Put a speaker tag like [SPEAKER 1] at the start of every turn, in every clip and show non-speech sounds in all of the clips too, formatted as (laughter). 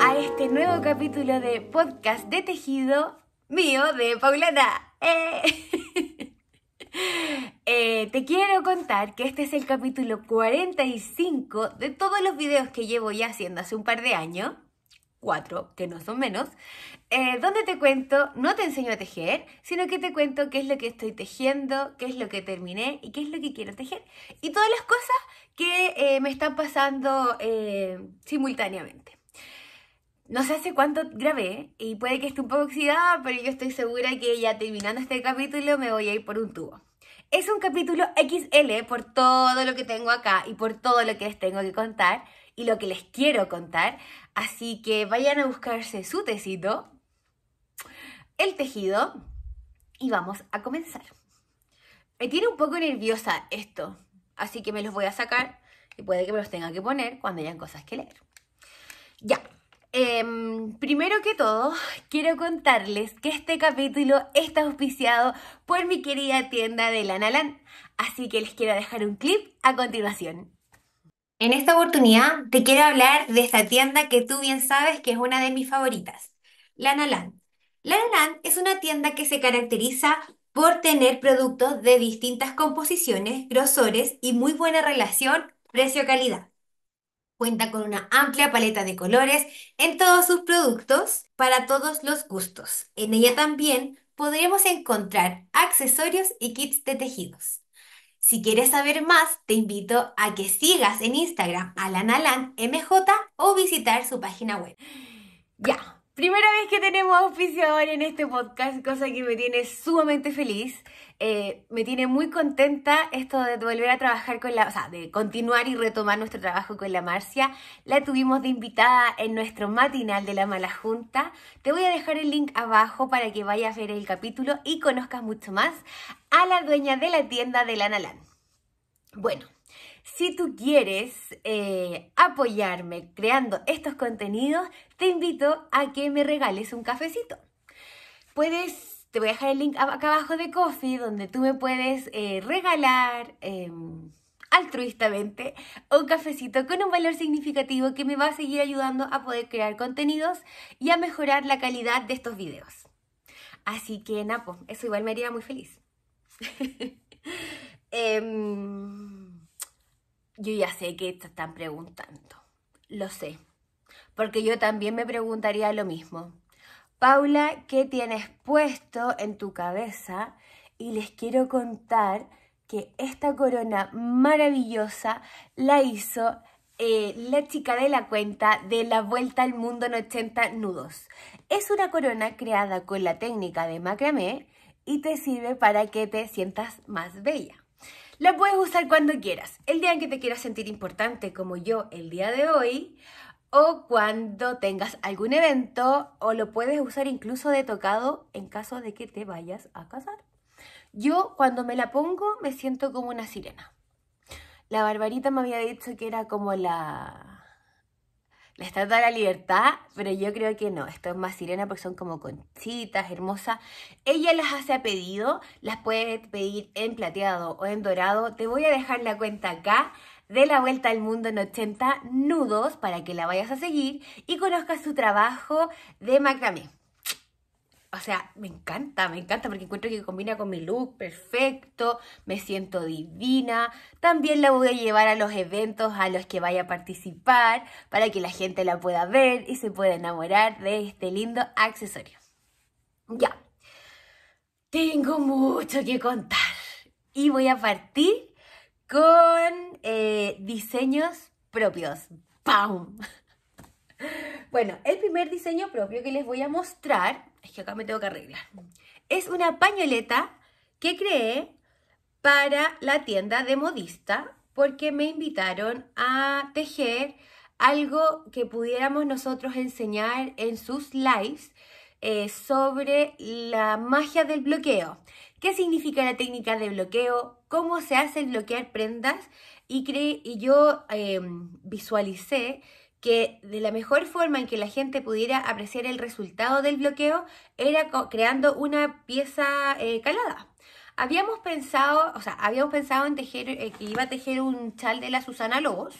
[SPEAKER 1] a este nuevo capítulo de podcast de tejido mío de Paulana. Eh. (laughs) Eh, te quiero contar que este es el capítulo 45 de todos los videos que llevo ya haciendo hace un par de años, cuatro, que no son menos, eh, donde te cuento, no te enseño a tejer, sino que te cuento qué es lo que estoy tejiendo, qué es lo que terminé y qué es lo que quiero tejer. Y todas las cosas que me están pasando simultáneamente. No sé hace cuánto grabé y puede que esté un poco oxidada, pero yo estoy segura que ya terminando este capítulo me voy a ir por un tubo. Es un capítulo XL por todo lo que tengo acá y por todo lo que les tengo que contar y lo que les quiero contar, así que vayan a buscarse su tecito, el tejido y vamos a comenzar. Me tiene un poco nerviosa esto, así que me los voy a sacar y puede que me los tenga que poner cuando hayan cosas que leer. Ya, Em, primero que todo, quiero contarles que este capítulo está auspiciado por mi querida tienda de Lanalan, así que les quiero dejar un clip a continuación. En esta oportunidad te quiero hablar de esta tienda que tú bien sabes que es una de mis favoritas, Lanalan. Lanalan es una tienda que se caracteriza por tener productos de distintas composiciones, grosores y muy buena relación precio-calidad. Cuenta con una amplia paleta de colores en todos sus productos para todos los gustos. En ella también podremos encontrar accesorios y kits de tejidos. Si quieres saber más, te invito a que sigas en Instagram a LanaLanMJ o visitar su página web. Ya, Primera vez que tenemos ahora en este podcast, cosa que me tiene sumamente feliz. Eh, me tiene muy contenta esto de volver a trabajar con la, o sea, de continuar y retomar nuestro trabajo con la Marcia. La tuvimos de invitada en nuestro matinal de la Mala Junta. Te voy a dejar el link abajo para que vayas a ver el capítulo y conozcas mucho más a la dueña de la tienda de Lana Land. Bueno, si tú quieres eh, apoyarme creando estos contenidos, te invito a que me regales un cafecito. Puedes, te voy a dejar el link acá abajo de Coffee, donde tú me puedes eh, regalar em, altruistamente un cafecito con un valor significativo que me va a seguir ayudando a poder crear contenidos y a mejorar la calidad de estos videos. Así que, Napo, eso igual me haría muy feliz. (laughs) Em, yo ya sé que te están preguntando, lo sé, porque yo también me preguntaría lo mismo. Paula, ¿qué tienes puesto en tu cabeza? Y les quiero contar que esta corona maravillosa la hizo eh, la chica de la cuenta de la Vuelta al Mundo en 80 nudos. Es una corona creada con la técnica de macramé y te sirve para que te sientas más bella. La puedes usar cuando quieras, el día en que te quieras sentir importante como yo el día de hoy, o cuando tengas algún evento, o lo puedes usar incluso de tocado en caso de que te vayas a casar. Yo cuando me la pongo me siento como una sirena. La barbarita me había dicho que era como la la está de la libertad, pero yo creo que no, esto es más sirena porque son como conchitas, hermosas. Ella las hace a pedido, las puede pedir en plateado o en dorado. Te voy a dejar la cuenta acá de la Vuelta al Mundo en 80 nudos para que la vayas a seguir y conozcas su trabajo de macramé o sea, me encanta, me encanta porque encuentro que combina con mi look perfecto, me siento divina. También la voy a llevar a los eventos a los que vaya a participar para que la gente la pueda ver y se pueda enamorar de este lindo accesorio. Ya, tengo mucho que contar y voy a partir con eh, diseños propios. ¡Pam! (laughs) Bueno, el primer diseño propio que les voy a mostrar es que acá me tengo que arreglar. Es una pañoleta que creé para la tienda de modista porque me invitaron a tejer algo que pudiéramos nosotros enseñar en sus lives eh, sobre la magia del bloqueo. ¿Qué significa la técnica de bloqueo? ¿Cómo se hace el bloquear prendas? Y, y yo eh, visualicé que de la mejor forma en que la gente pudiera apreciar el resultado del bloqueo era creando una pieza eh, calada. Habíamos pensado, o sea, habíamos pensado en tejer, eh, que iba a tejer un chal de la Susana Lobos,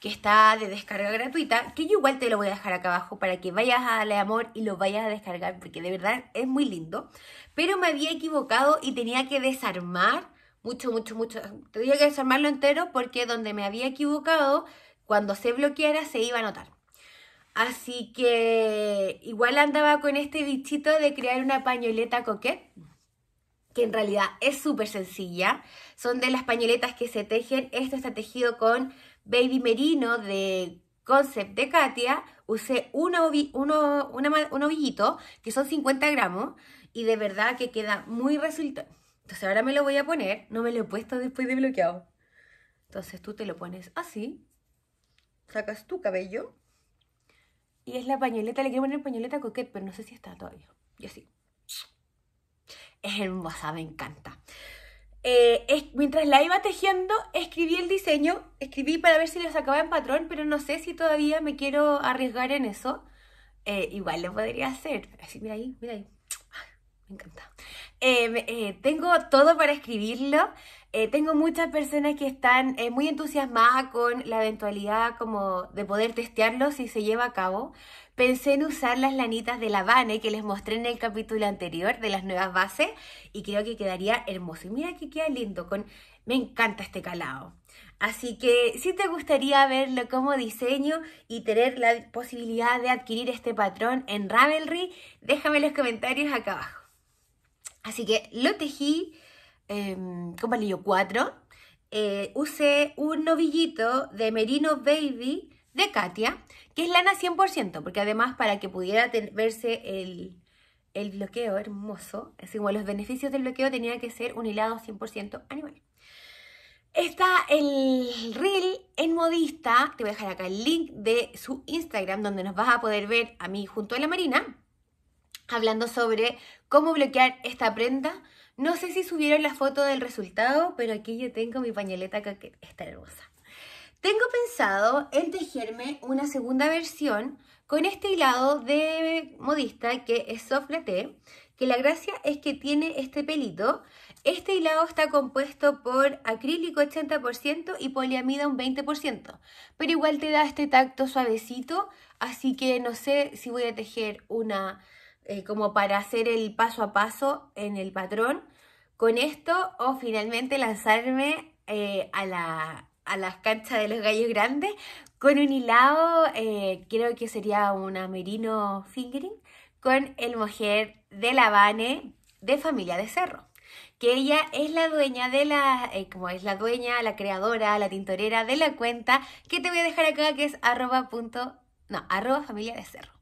[SPEAKER 1] que está de descarga gratuita, que yo igual te lo voy a dejar acá abajo para que vayas a darle amor y lo vayas a descargar, porque de verdad es muy lindo. Pero me había equivocado y tenía que desarmar mucho, mucho, mucho. Tenía que desarmarlo entero porque donde me había equivocado cuando se bloqueara se iba a notar. Así que igual andaba con este bichito de crear una pañoleta coquette, que en realidad es súper sencilla. Son de las pañoletas que se tejen. Esto está tejido con Baby Merino de Concept de Katia. Usé un ovillito, que son 50 gramos, y de verdad que queda muy resultado. Entonces ahora me lo voy a poner. No me lo he puesto después de bloqueado. Entonces tú te lo pones así sacas tu cabello. Y es la pañoleta, le quiero poner pañoleta coquette, pero no sé si está todavía. Yo sí. Es hermosa, me encanta. Eh, mientras la iba tejiendo, escribí el diseño, escribí para ver si lo sacaba en patrón, pero no sé si todavía me quiero arriesgar en eso. Eh, igual lo podría hacer. Así, mira ahí, mira ahí. me encanta. Eh, tengo todo para escribirlo. Eh, tengo muchas personas que están eh, muy entusiasmadas con la eventualidad como de poder testearlo si se lleva a cabo. Pensé en usar las lanitas de la Vane que les mostré en el capítulo anterior de las nuevas bases y creo que quedaría hermoso. Y mira que queda lindo, me encanta este calado. Así que si te gustaría verlo como diseño y tener la posibilidad de adquirir este patrón en Ravelry, déjame en los comentarios acá abajo. Así que lo tejí, eh, em, 4, eh, usé un novillito de Merino Baby de Katia, que es lana 100%, porque además para que pudiera verse el, bloqueo hermoso, así como los beneficios del bloqueo, tenía que ser un hilado 100% animal. Está el reel en modista, te voy a dejar acá el link de su Instagram donde nos vas a poder ver a mí junto a la Marina, hablando sobre cómo bloquear esta prenda no sé si subieron la foto del resultado, pero aquí yo tengo mi pañoleta que está hermosa. Tengo pensado en tejerme una segunda versión con este hilado de modista que es soft T, que la gracia es que tiene este pelito. Este hilado está compuesto por acrílico 80% y poliamida un 20%, pero igual te da este tacto suavecito, así que no sé si voy a tejer una eh, como para hacer el paso a paso en el patrón con esto o finalmente lanzarme eh, a, la, a las canchas de los gallos grandes con un hilado, eh, creo que sería una merino fingering, con el mujer de la de Familia de Cerro que ella es la dueña de la, como es la dueña, la creadora, la tintorera de la cuenta que te voy a dejar acá que es arroba punto, no, arroba familia de cerro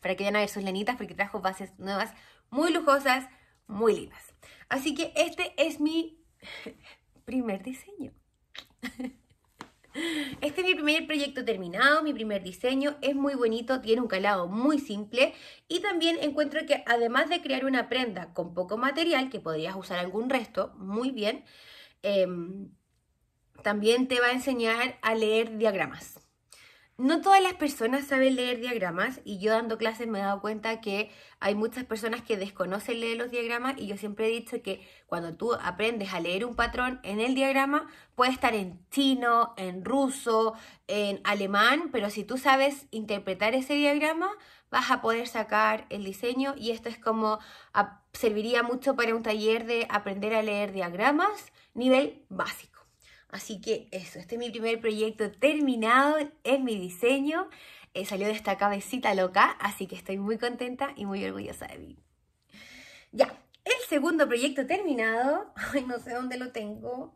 [SPEAKER 1] para que vayan a ver sus lenitas porque trajo bases nuevas, muy lujosas, muy lindas. Así que este es mi (laughs) primer diseño. (laughs) Este es mi primer proyecto terminado, mi primer diseño, es muy bonito, tiene un calado muy simple y también encuentro que además de crear una prenda con poco material, que podrías usar algún resto, muy bien, em, también te va a enseñar a leer diagramas no todas las personas saben leer diagramas y yo dando clases me he dado cuenta que hay muchas personas que desconocen leer los diagramas y yo siempre he dicho que cuando tú aprendes a leer un patrón en el diagrama puede estar en chino, en ruso, en alemán, pero si tú sabes interpretar ese diagrama vas a poder sacar el diseño y esto es como ah, serviría mucho para un taller de aprender a leer diagramas nivel básico. Así que eso, este es mi primer proyecto terminado, en mi diseño, eh, salió de esta cabecita loca, así que estoy muy contenta y muy orgullosa de mí. Ya, el segundo proyecto terminado, (laughs) ay, no sé dónde lo tengo.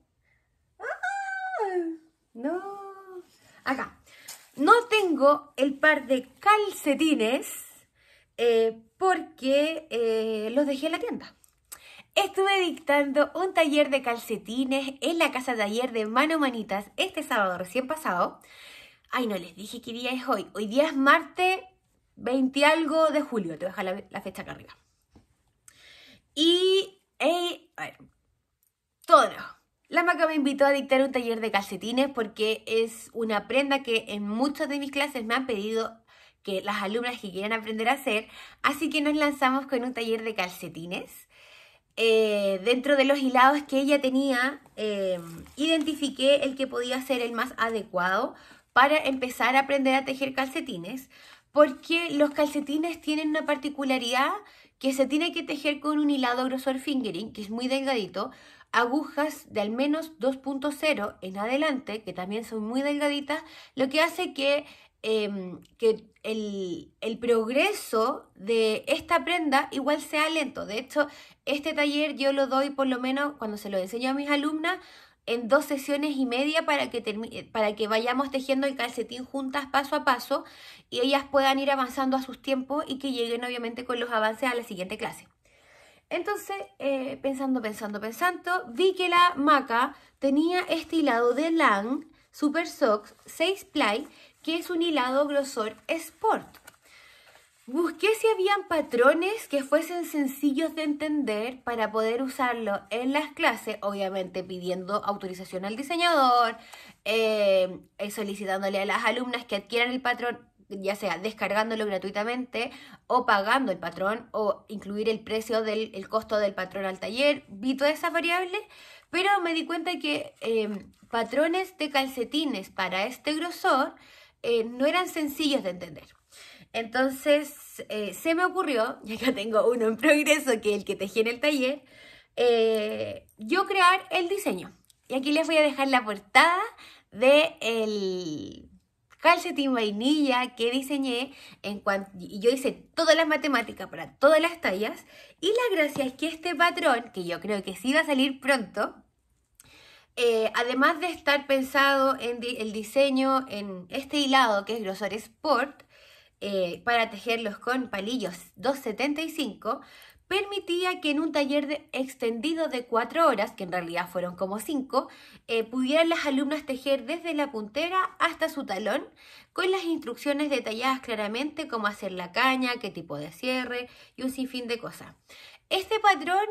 [SPEAKER 1] ¡Ah! No, acá. No tengo el par de calcetines eh, porque eh, los dejé en la tienda. Estuve dictando un taller de calcetines en la casa de taller de Mano Manitas este sábado recién pasado. Ay, no les dije qué día es hoy. Hoy día es martes 20 algo de julio. Te voy a dejar la, fecha acá arriba. Y, eh, todo. La Maca me invitó a dictar un taller de calcetines porque es una prenda que en muchas de mis clases me han pedido que las alumnas que quieran aprender a hacer. Así que nos lanzamos con un taller de calcetines eh, dentro de los hilados que ella tenía, identifique eh, identifiqué el que podía ser el más adecuado para empezar a aprender a tejer calcetines, porque los calcetines tienen una particularidad que se tiene que tejer con un hilado grosor fingering, que es muy delgadito, agujas de al menos 2.0 en adelante, que también son muy delgaditas, lo que hace que Em, que el, progreso de esta prenda igual sea lento. De hecho, este taller yo lo doy por lo menos cuando se lo enseño a mis alumnas en dos sesiones y media para que, para que vayamos tejiendo el calcetín juntas paso a paso y ellas puedan ir avanzando a sus tiempos y que lleguen obviamente con los avances a la siguiente clase. Entonces, eh, pensando, pensando, pensando, vi que la maca tenía este de lang Super Socks 6 Ply que es un hilado grosor sport. Busqué si habían patrones que fuesen sencillos de entender para poder usarlo en las clases, obviamente pidiendo autorización al diseñador, eh, eh, solicitándole a las alumnas que adquieran el patrón ya sea descargándolo gratuitamente o pagando el patrón o incluir el precio del costo del patrón al taller, vi todas esas variables, pero me di cuenta que eh, patrones de calcetines para este grosor eh, no eran sencillos de entender. Entonces eh, se me ocurrió, y acá tengo uno en progreso que es el que tejí en el taller, eh, yo crear el diseño. Y aquí les voy a dejar la portada del calcetín vainilla que diseñé. En y yo hice todas las matemáticas para todas las tallas. Y la gracia es que este patrón, que yo creo que sí va a salir pronto, eh, además de estar pensado en el diseño en este hilado que es grosor sport, eh, para tejerlos con palillos 275, permitía que en un taller extendido de 4 horas, que en realidad fueron como 5, eh, pudieran las alumnas tejer desde la puntera hasta su talón, con las instrucciones detalladas claramente cómo hacer la caña, qué tipo de cierre y un sinfín de cosas. Este patrón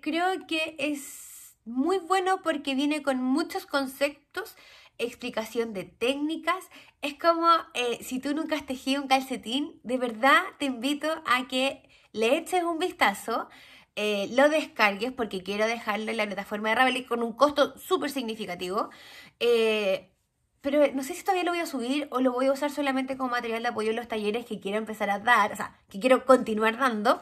[SPEAKER 1] creo que es muy bueno porque viene con muchos conceptos, explicación de técnicas. Es como eh, si tú nunca has tejido un calcetín, de verdad te invito a que le eches un vistazo. Eh, lo descargues porque quiero dejarlo en la plataforma de Ravelry con un costo súper significativo. Eh, pero no sé si todavía lo voy a subir o lo voy a usar solamente como material de apoyo en los talleres que quiero empezar a dar, o sea, que quiero continuar dando.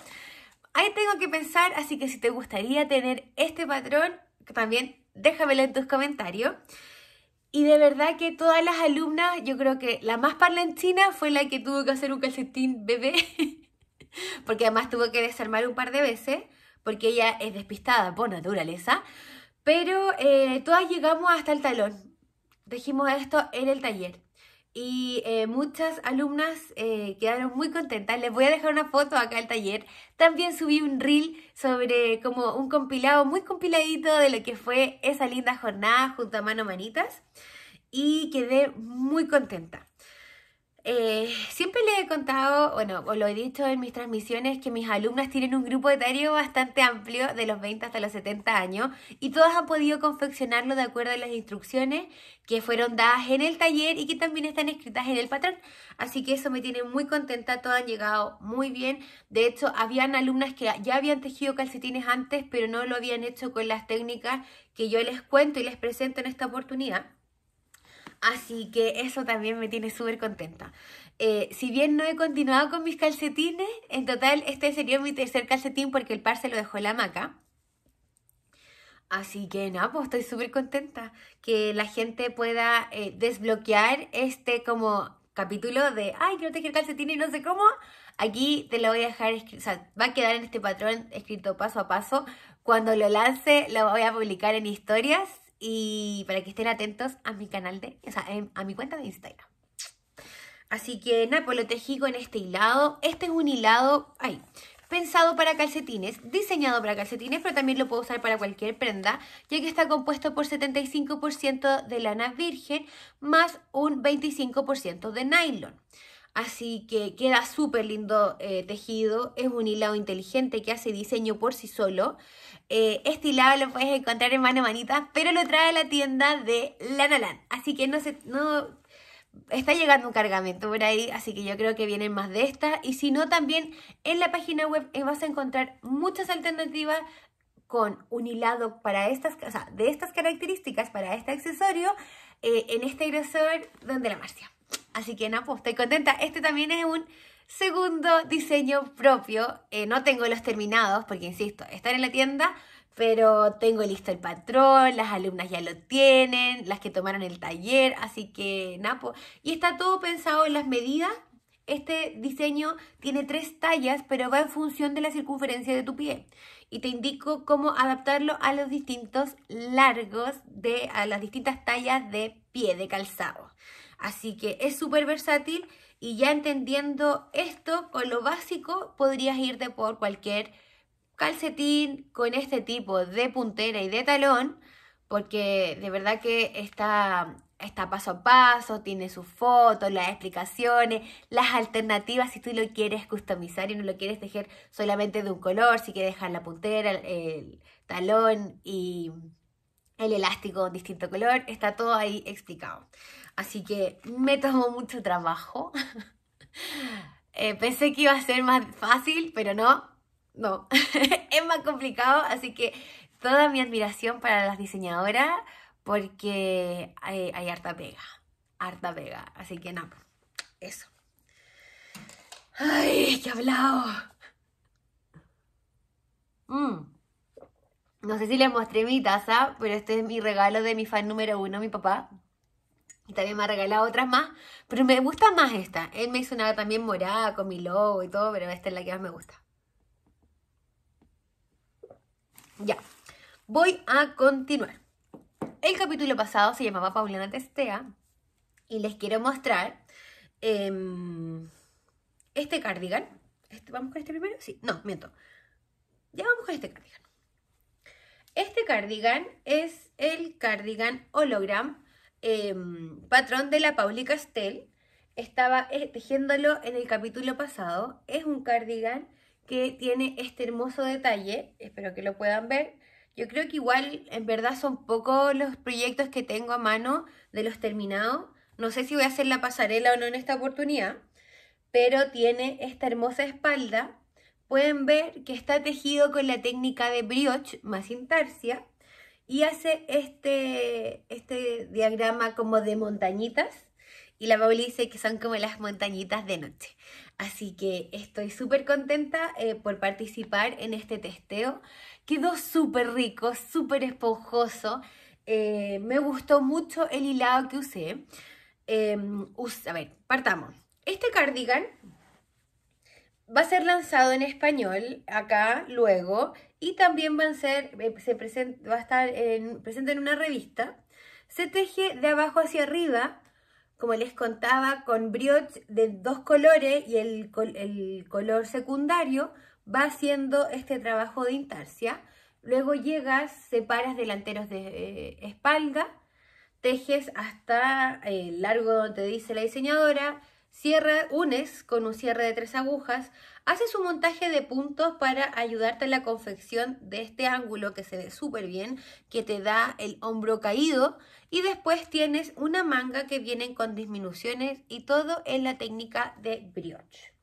[SPEAKER 1] Ahí tengo que pensar, así que si te gustaría tener este patrón, también déjamelo en tus comentarios. Y de verdad que todas las alumnas, yo creo que la más parlanchina fue la que tuvo que hacer un calcetín bebé, (laughs) porque además tuvo que desarmar un par de veces, porque ella es despistada por naturaleza, pero eh, todas llegamos hasta el talón. Dijimos esto en el taller y eh, muchas alumnas eh, quedaron muy contentas. Les voy a dejar una foto acá al taller. También subí un reel sobre como un compilado muy compiladito de lo que fue esa linda jornada junto a Mano Manitas y quedé muy contenta. Eh, siempre les he contado, bueno, o lo he dicho en mis transmisiones, que mis alumnas tienen un grupo de etario bastante amplio, de los 20 hasta los 70 años, y todas han podido confeccionarlo de acuerdo a las instrucciones que fueron dadas en el taller y que también están escritas en el patrón. Así que eso me tiene muy contenta, todas han llegado muy bien. De hecho, habían alumnas que ya habían tejido calcetines antes, pero no lo habían hecho con las técnicas que yo les cuento y les presento en esta oportunidad. Así que eso también me tiene súper contenta. Eh, si bien no he continuado con mis calcetines, en total este sería mi tercer calcetín porque el par se lo dejó la maca. Así que nada, no, pues estoy súper contenta que la gente pueda eh, desbloquear este como capítulo de, ay, quiero tejer calcetines y no sé cómo. Aquí te lo voy a dejar, o sea, va a quedar en este patrón escrito paso a paso. Cuando lo lance, lo voy a publicar en historias y para que estén atentos a mi canal de, o sea, a mi cuenta de Instagram. Así que nada, pues lo tejí con este hilado. Este es un hilado, ahí pensado para calcetines, diseñado para calcetines, pero también lo puedo usar para cualquier prenda, ya que está compuesto por 75% de lana virgen más un 25% de nylon. Así que queda súper lindo eh, tejido, es un hilado inteligente que hace diseño por sí solo eh, este lo puedes encontrar en Mano Manita, pero lo trae la tienda de Lanalan. Así que no se... No, está llegando un cargamento por ahí, así que yo creo que vienen más de estas. Y si no, también en la página web eh, vas a encontrar muchas alternativas con un hilado para estas, o sea, de estas características, para este accesorio, eh, en este grosor donde la Marcia. Así que no, pues estoy contenta. Este también es un Segundo, diseño propio. Eh, no tengo los terminados porque, insisto, están en la tienda, pero tengo listo el patrón, las alumnas ya lo tienen, las que tomaron el taller, así que napo. Y está todo pensado en las medidas. Este diseño tiene tres tallas, pero va en función de la circunferencia de tu pie. Y te indico cómo adaptarlo a los distintos largos, de, a las distintas tallas de pie, de calzado. Así que es súper versátil y ya entendiendo esto, con lo básico podrías irte por cualquier calcetín con este tipo de puntera y de talón, porque de verdad que está, está paso a paso, tiene sus fotos, las explicaciones, las alternativas si tú lo quieres customizar y no lo quieres tejer solamente de un color, si quieres dejar la puntera, el talón y el elástico de distinto color, está todo ahí explicado. Así que me tomó mucho trabajo. (laughs) Eh, pensé que iba a ser más fácil, pero no, no. (laughs) es más complicado, así que toda mi admiración para las diseñadoras porque hay, harta pega, harta pega. Así que no, eso. ¡Ay, qué hablado! Mm. No sé si les mostré mi taza, pero este es mi regalo de mi fan número uno, mi papá. Y también me ha regalado otras más, pero me gusta más esta. Él me hizo una también morada con mi logo y todo, pero esta es la que más me gusta. Ya, voy a continuar. El capítulo pasado se llamaba Paulina Testea y les quiero mostrar em, este cardigan. Este, ¿Vamos con este primero? Sí, no, miento. Ya vamos con este cardigan. Este cardigan es el cardigan hologram Em, patrón de la Pauli CASTELL Estaba tejiéndolo en el capítulo pasado. Es un cardigan que tiene este hermoso detalle. Espero que lo puedan ver. Yo creo que igual, en verdad, son pocos los proyectos que tengo a mano de los terminados. No sé si voy a hacer la pasarela o no en esta oportunidad, pero tiene esta hermosa espalda. Pueden ver que está tejido con la técnica de brioche más intarsia y hace este, este diagrama como de montañitas y la Pauli dice que son como las montañitas de noche. Así que estoy súper contenta eh, por participar en este testeo. Quedó súper rico, súper esponjoso. Eh, me gustó mucho el hilado que usé. Em, a ver, partamos. Este cardigan va a ser lanzado en español acá luego y también van a ser, eh, se va a estar presente en una revista. Se teje de abajo hacia arriba, como les contaba, con brioche de dos colores y el, color secundario va haciendo este trabajo de intarsia. Luego llegas, separas delanteros de eh, espalda, tejes hasta el largo donde dice la diseñadora, cierra, unes con un cierre de tres agujas, Haces un montaje de puntos para ayudarte a la confección de este ángulo que se ve súper bien, que te da el hombro caído. Y después tienes una manga que viene con disminuciones y todo en la técnica de brioche.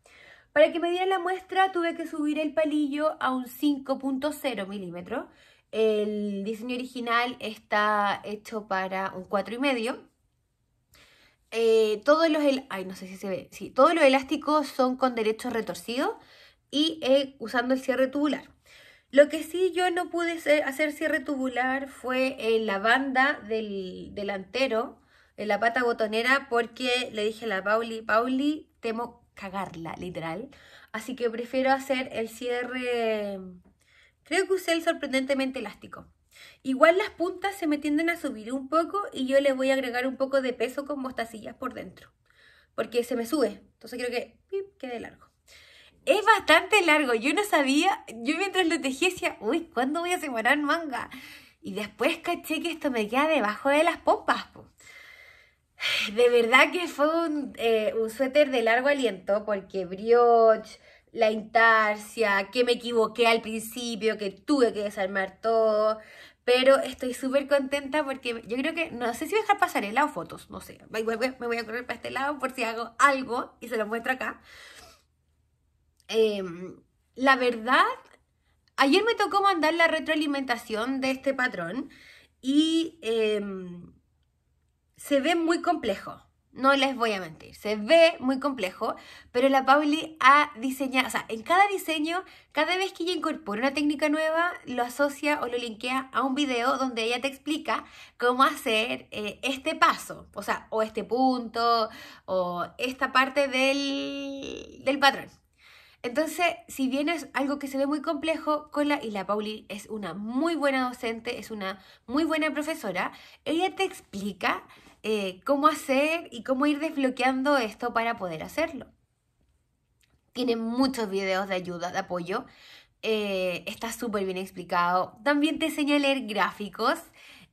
[SPEAKER 1] Para que me diera la muestra tuve que subir el palillo a un 5.0 milímetros. El diseño original está hecho para un 4,5 eh, todos los... no sé si se ve. todos los elásticos son con derecho retorcidos y eh, usando el cierre tubular. Lo que sí yo no pude hacer cierre tubular fue en la banda del delantero, en la pata botonera, porque le dije a la Pauli, Pauli, temo cagarla, literal. Así que prefiero hacer el cierre... Creo que usé el sorprendentemente elástico. Igual las puntas se me tienden a subir un poco y yo le voy a agregar un poco de peso con mostacillas por dentro. Porque se me sube. Entonces creo que quede largo. Es bastante largo. Yo no sabía. Yo mientras lo tejía decía, uy, ¿cuándo voy a sembrar manga? Y después caché que esto me queda debajo de las pompas. (sighs) De verdad que fue un, eh, un suéter de largo aliento porque brioche la intarsia, que me equivoqué al principio, que tuve que desarmar todo, pero estoy súper contenta porque yo creo que, no sé si voy a dejar el lado fotos, no sé. Me voy a correr para este lado por si hago algo y se lo muestro acá. Em, la verdad, ayer me tocó mandar la retroalimentación de este patrón y em, se ve muy complejo. No les voy a mentir, se ve muy complejo, pero la Pauli ha diseñado, o sea, en cada diseño, cada vez que ella incorpora una técnica nueva, lo asocia o lo linkea a un video donde ella te explica cómo hacer eh, este paso, o sea, o este punto, o esta parte del, patrón. Entonces, si bien es algo que se ve muy complejo, con la, y la Pauli es una muy buena docente, es una muy buena profesora, ella te explica eh, cómo hacer y cómo ir desbloqueando esto para poder hacerlo. Tiene muchos videos de ayuda, de apoyo. Eh, está súper bien explicado. También te enseña a leer gráficos.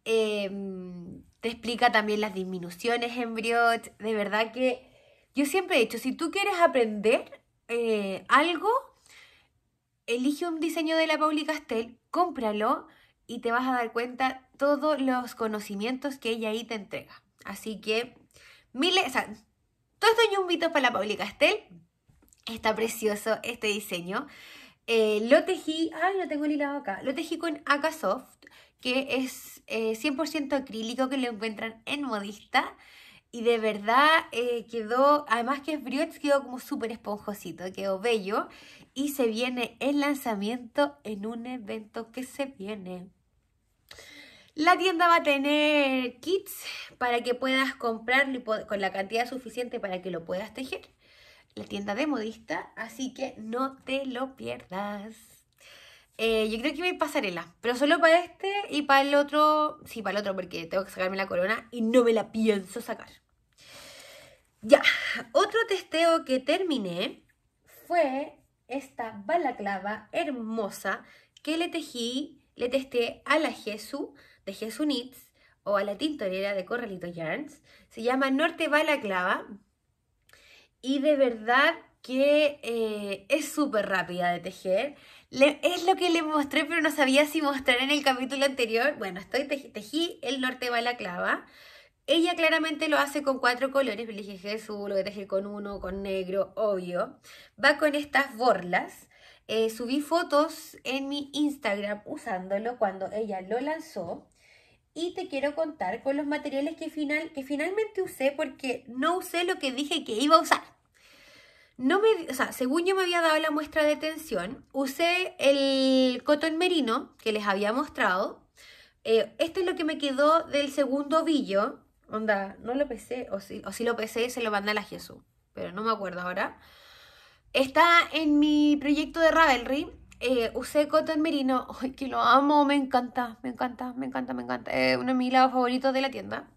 [SPEAKER 1] Em, te explica también las disminuciones en Brioche. De verdad que yo siempre he dicho, si tú quieres aprender eh, algo, elige un diseño de la Pauli Castel, cómpralo y te vas a dar cuenta todos los conocimientos que ella ahí te entrega. Así que, miles, o sea, un un para la Pauli Castel. Está precioso este diseño. Eh, lo tejí, ay, no tengo el hilado acá, lo tejí con Acasoft, que es 100% eh, acrílico que lo encuentran en modista. Y de verdad eh, quedó, además que es brioche, quedó como súper esponjosito, quedó bello. Y se viene el lanzamiento en un evento que se viene. La tienda va a tener kits para que puedas comprarlo con la cantidad suficiente para que lo puedas tejer. La tienda de modista, así que no te lo pierdas. Eh, yo creo que voy a ir pasarela, pero solo para este y para el otro. Sí, para el otro, porque tengo que sacarme la corona y no me la pienso sacar. Ya, otro testeo que terminé fue esta balaclava hermosa que le tejí, le testé a la Jesús de Nits o a la tintorera de Corralito Yarns. Se llama Norte va clava. Y de verdad que eh, es súper rápida de tejer. es lo que le mostré, pero no sabía si mostrar en el capítulo anterior. Bueno, estoy tejí el norte clava Ella claramente lo hace con cuatro colores, pero dije Jesús, lo que a con uno, con negro, obvio. Va con estas borlas. Eh, subí fotos en mi Instagram usándolo cuando ella lo lanzó y te quiero contar con los materiales que, final, que finalmente usé porque no usé lo que dije que iba a usar. No me, según yo me había dado la muestra de tensión, usé el cotón merino que les había mostrado. Eh, este es lo que me quedó del segundo ovillo. Onda, no lo pesé, o si, o si lo pesé se lo mandé a la Jesús, pero no me acuerdo ahora. Está en mi proyecto de Ravelry, eh, usé merino, (laughs) Ay, que lo amo, me encanta, me encanta, me encanta, me encanta. Es uno de mis lados favoritos de la tienda.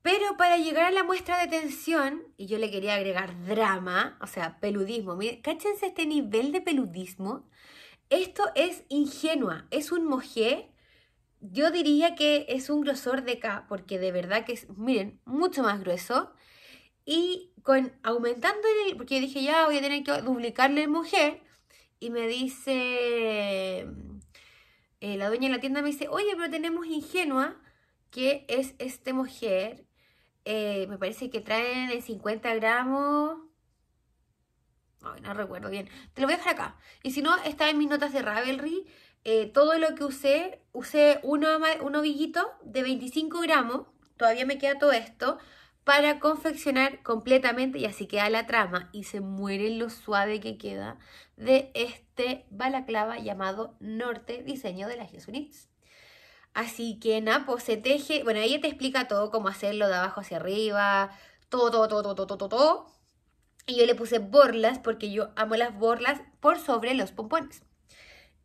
[SPEAKER 1] Pero para llegar a la muestra de tensión, y yo le quería agregar drama, o sea, peludismo. Miren, cáchense este nivel de peludismo. Esto es ingenua, es un mojé. Yo diría que es un grosor de K, porque de verdad que es, miren, mucho más grueso. Y con aumentando el, porque yo dije, ya voy a tener que duplicarle el mojé, y me dice, eh, la dueña de la tienda me dice, oye, pero tenemos ingenua, que es este mujer, eh, me parece que traen en 50 gramos, Ay, no recuerdo bien, te lo voy a dejar acá, y si no, está en mis notas de Ravelry, eh, todo lo que usé, usé un ovillito de 25 gramos, todavía me queda todo esto, para confeccionar completamente y así queda la trama y se muere lo suave que queda de este balaclava llamado Norte, diseño de las Jesunits. Así que Napo se teje, bueno, ella te explica todo cómo hacerlo de abajo hacia arriba, todo, todo, todo, todo, todo, todo. todo. Y yo le puse borlas porque yo amo las borlas por sobre los pompones.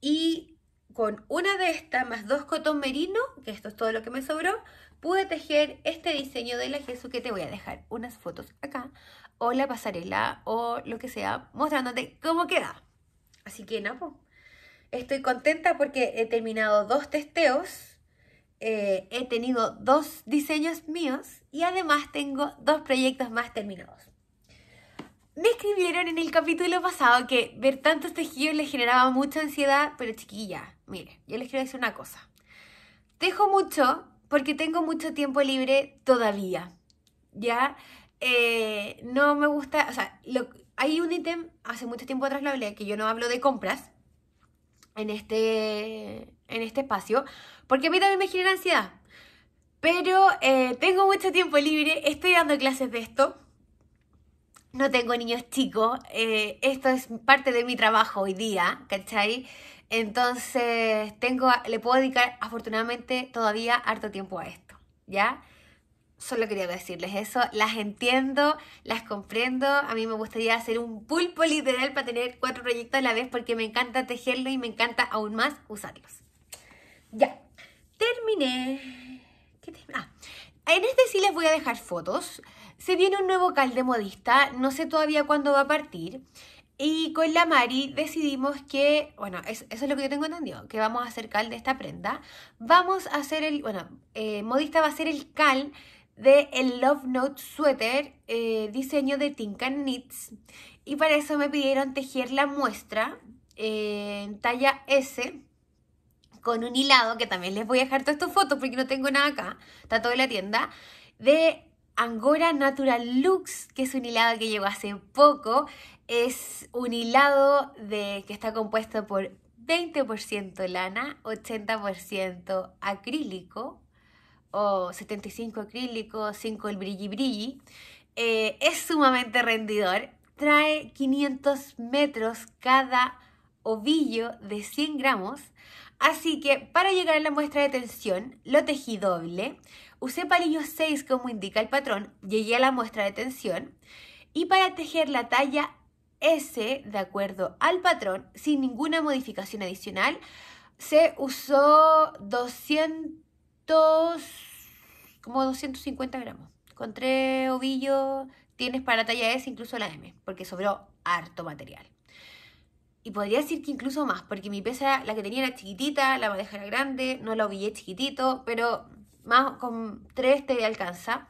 [SPEAKER 1] Y con una de estas más dos cotón merino, que esto es todo lo que me sobró, pude tejer este diseño de la jesu, que te voy a dejar unas fotos acá, o la pasarela, o lo que sea, mostrándote cómo queda. Así que Napo, estoy contenta porque he terminado dos testeos, eh, he tenido dos diseños míos y además tengo dos proyectos más terminados. Me escribieron en el capítulo pasado que ver tantos tejidos les generaba mucha ansiedad, pero chiquilla, mire, yo les quiero decir una cosa. Dejo mucho porque tengo mucho tiempo libre todavía. Ya eh, no me gusta, o sea, hay un ítem, hace mucho tiempo atrás lo hablé, que yo no hablo de compras en este, en este espacio, porque a mí también me genera ansiedad. Pero eh, tengo mucho tiempo libre, estoy dando clases de esto. No tengo niños chicos, eh, esto es parte de mi trabajo hoy día, ¿cachai? Entonces, tengo, le puedo dedicar afortunadamente todavía harto tiempo a esto, ¿ya? Solo quería decirles eso, las entiendo, las comprendo, a mí me gustaría hacer un pulpo literal para tener cuatro proyectos a la vez porque me encanta tejerlo y me encanta aún más usarlos. Ya, terminé. ¿Qué ah, en este sí les voy a dejar fotos. Se viene un nuevo calde modista, no sé todavía cuándo va a partir. Y con la Mari decidimos que, bueno, eso, es lo que yo tengo entendido, que vamos a hacer cal de esta prenda. Vamos a hacer el, bueno, eh, modista va a hacer el cal de el Love Note Sweater, eh, diseño de Tinkan Knits. Y para eso me pidieron tejer la muestra eh, en talla S con un hilado, que también les voy a dejar todas estas fotos porque no tengo nada acá, está todo en la tienda, de Angora Natural Lux, que es un hilado que llegó hace poco es un hilado de, que está compuesto por 20% lana, 80% acrílico o 75 acrílico, 5 el brilli brilli. Eh, es sumamente rendidor. Trae 500 metros cada ovillo de 100 gramos. Así que para llegar a la muestra de tensión, lo tejí doble. Usé palillo 6 como indica el patrón, llegué a la muestra de tensión. Y para tejer la talla S, de acuerdo al patrón, sin ninguna modificación adicional, se usó 200, como 250 gramos. Con tres ovillos tienes para talla S, incluso la M, porque sobró harto material. Y podría decir que incluso más, porque mi pesa, la que tenía era chiquitita, la bandeja era grande, no la ovillé chiquitito, pero más con tres te alcanza.